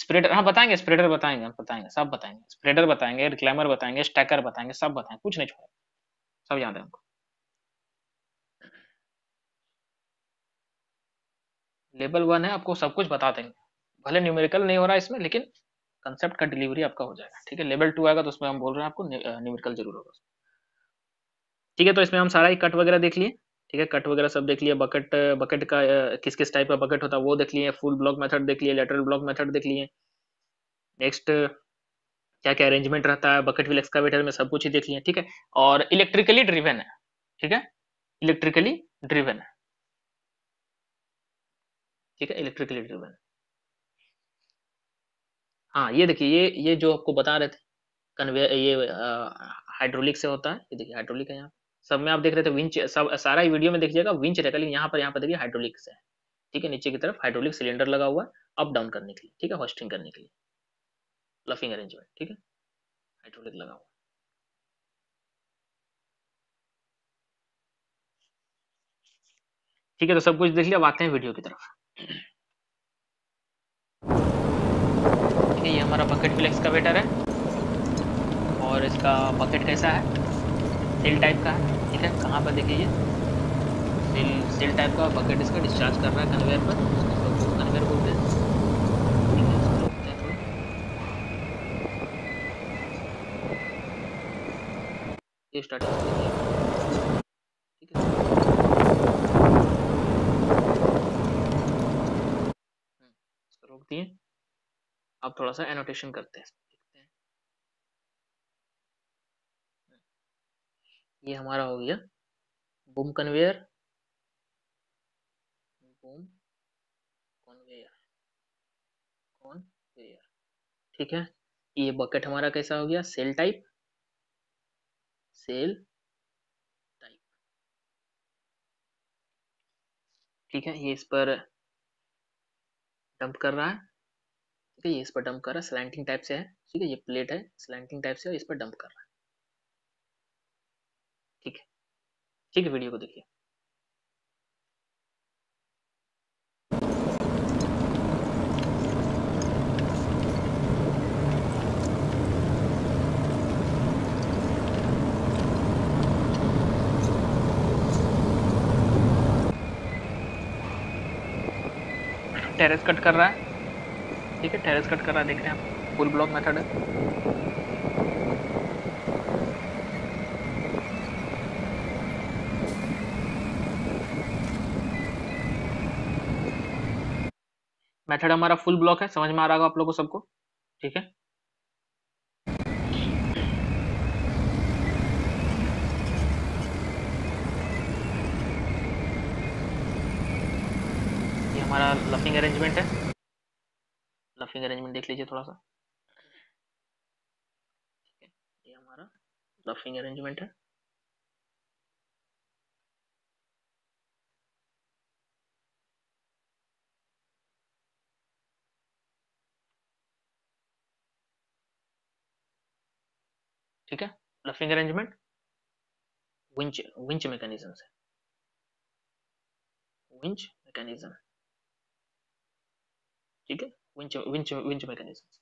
स्प्रेडर हाँ बताएंगे स्प्रेडर बताएंगे हम बताएंगे सब बताएंगे स्प्रेडर बताएंगे रिक्लेमर बताएंगे स्टैकर बताएंगे सब बताएंगे कुछ नहीं छोड़ा सब याद है हमको लेवल वन है आपको सब कुछ बता देंगे भले न्यूमेरिकल नहीं हो रहा है इसमें लेकिन कंसेप्ट का डिलीवरी आपका हो जाएगा ठीक है लेवल टू आएगा तो उसमें हम बोल रहे हैं आपको न्यूमेरिकल जरूर होगा ठीक है तो इसमें हम सारा ही कट वगैरह देख लिए ठीक है कट वगैरह सब देख लिए बकेट बकेट का किस किस टाइप का बकेट होता है वो देख लिए फुल ब्लॉक मेथड देख लिए लेटरल ब्लॉक मेथड देख लिए नेक्स्ट क्या क्या अरेंजमेंट रहता है बकेट विल एक्सकावेटर में सब कुछ ही देख लिए ठीक है और इलेक्ट्रिकली ड्रिवेन है ठीक है इलेक्ट्रिकली ड्रिवेन है ठीक है इलेक्ट्रिकली ड्रिवेन हाँ ये देखिए ये ये जो आपको बता रहे थे कन्वे ये हाइड्रोलिक से होता है ये देखिए हाइड्रोलिक है यहाँ सब में आप देख रहे थे विंच सब सारा ही वीडियो में देखिएगा विंच रहेगा लेकिन यहाँ पर यहाँ पर देखिए हाइड्रोलिक्स है ठीक है नीचे की तरफ हाइड्रोलिक सिलेंडर लगा हुआ है अप डाउन करने के लिए ठीक है होस्टिंग करने के लिए लफिंग अरेंजमेंट ठीक है हाइड्रोलिक लगा हुआ ठीक है तो सब कुछ देख लिया अब आते हैं वीडियो की तरफ ठीक है ये हमारा बकेट फ्लेक्स का वेटर है और इसका बकेट कैसा है सेल टाइप का है ठीक है कहाँ पर देखिए ये सेल सेल टाइप का बकेट इसका डिस्चार्ज कर रहा है कन्वेयर पर कन्वेयर बोलते हैं ये ठीक है रोक दिए हम्म, अब थोड़ा सा एनोटेशन करते हैं ये हमारा हो गया boom conveyor boom conveyor conveyor ठीक है ये बकेट हमारा कैसा हो गया सेल टाइप सेल टाइप ठीक है ये इस पर डंप कर रहा है ठीक है ये इस पर डंप कर रहा है स्लैंटिंग टाइप से है ठीक है ये प्लेट है स्लैंटिंग टाइप से और इस पर डंप कर रहा है ठीक है वीडियो को देखिए टेरेस कट कर रहा है ठीक है टेरेस कट कर रहा है देख रहे हैं आप फुल ब्लॉक मेथड है मेथड हमारा फुल ब्लॉक है समझ में आ रहा होगा आप लोगों को सबको ठीक है ये हमारा लफिंग अरेंजमेंट है लफिंग अरेंजमेंट देख लीजिए थोड़ा सा ये हमारा लफिंग अरेंजमेंट है ठीक है luffing arrangement winch winch mechanism से विंच मैकेनिज्म ठीक है विंच विंच विंच मैकेनिज्म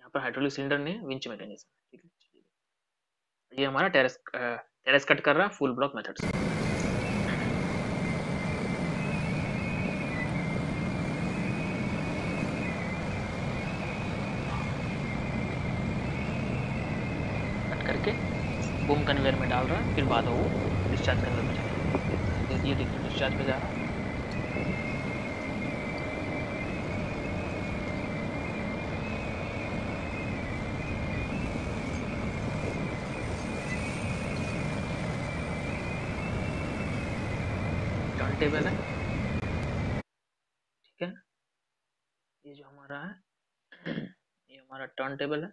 यहाँ पर हाइड्रोलिक सिलेंडर नहीं है विंच मैकेनिज्म ठीक है ये हमारा टेरेस टेरेस कट कर रहा है फुल ब्लॉक मेथड से फिर बाद वो डिस्चार्ज करने में जाए ये देखिए डिस्चार्ज में जा रहा टेबल है ठीक है ये जो हमारा है ये हमारा टर्न टेबल है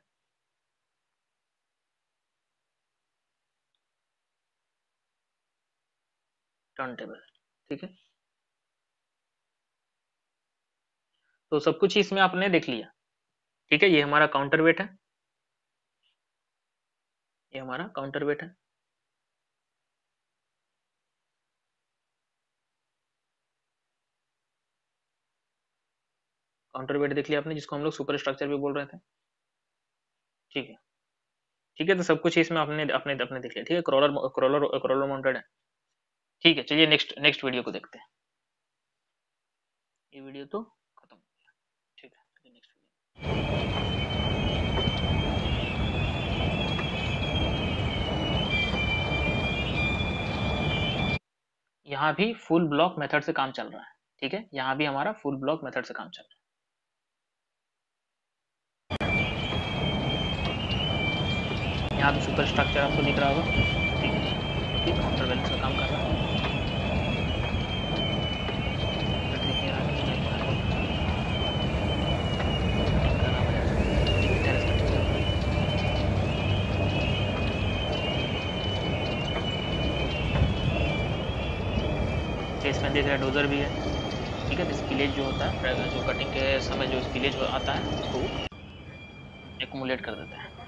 टर्न टेबल ठीक है तो सब कुछ इसमें आपने देख लिया ठीक है ये हमारा काउंटर वेट है ये हमारा काउंटर वेट है काउंटर वेट देख लिया आपने जिसको हम लोग सुपर स्ट्रक्चर भी बोल रहे थे ठीक है ठीक है तो सब कुछ इसमें आपने अपने अपने देख लिया ठीक है क्रॉलर क्रॉलर क्रॉलर माउंटेड है ठीक है चलिए नेक्स्ट नेक्स्ट वीडियो को देखते हैं ये वीडियो तो खत्म ठीक है नेक्स्ट वीडियो यहाँ भी फुल ब्लॉक मेथड से काम चल रहा है ठीक है यहाँ भी हमारा फुल ब्लॉक मेथड से काम चल रहा है यहाँ भी सुपर स्ट्रक्चर आपको दिख रहा होगा ठीक है काउंटर बैलेंस का काम कर रहा है पीछे इसमें देख रहे हैं डोजर भी है ठीक है तो स्पिलेज जो होता है जो कटिंग के समय जो स्पिलेज आता है उसको एकुमुलेट कर देता है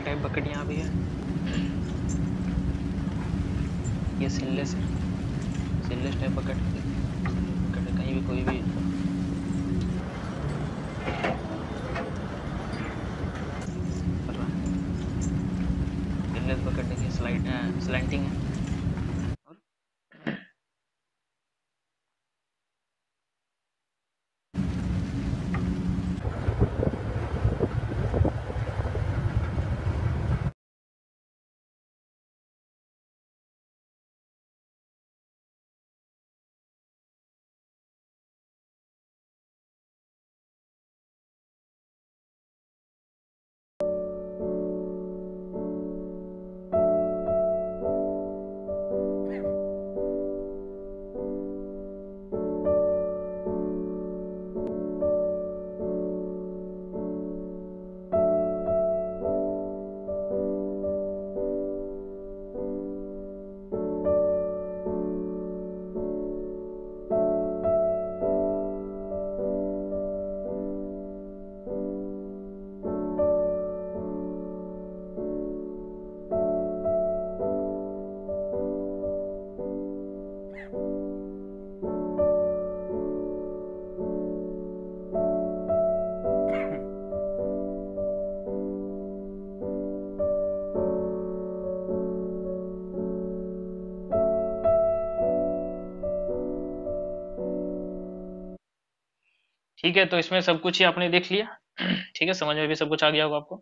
डिफरेंट टाइप बकेट यहाँ भी है ये सिललेस है सिललेस टाइप बकेट बकेट कहीं भी कोई भी सिललेस बकेट देखिए स्लाइड स्लैंटिंग है ठीक है तो इसमें सब कुछ ही आपने देख लिया ठीक है समझ में भी सब कुछ आ गया होगा आपको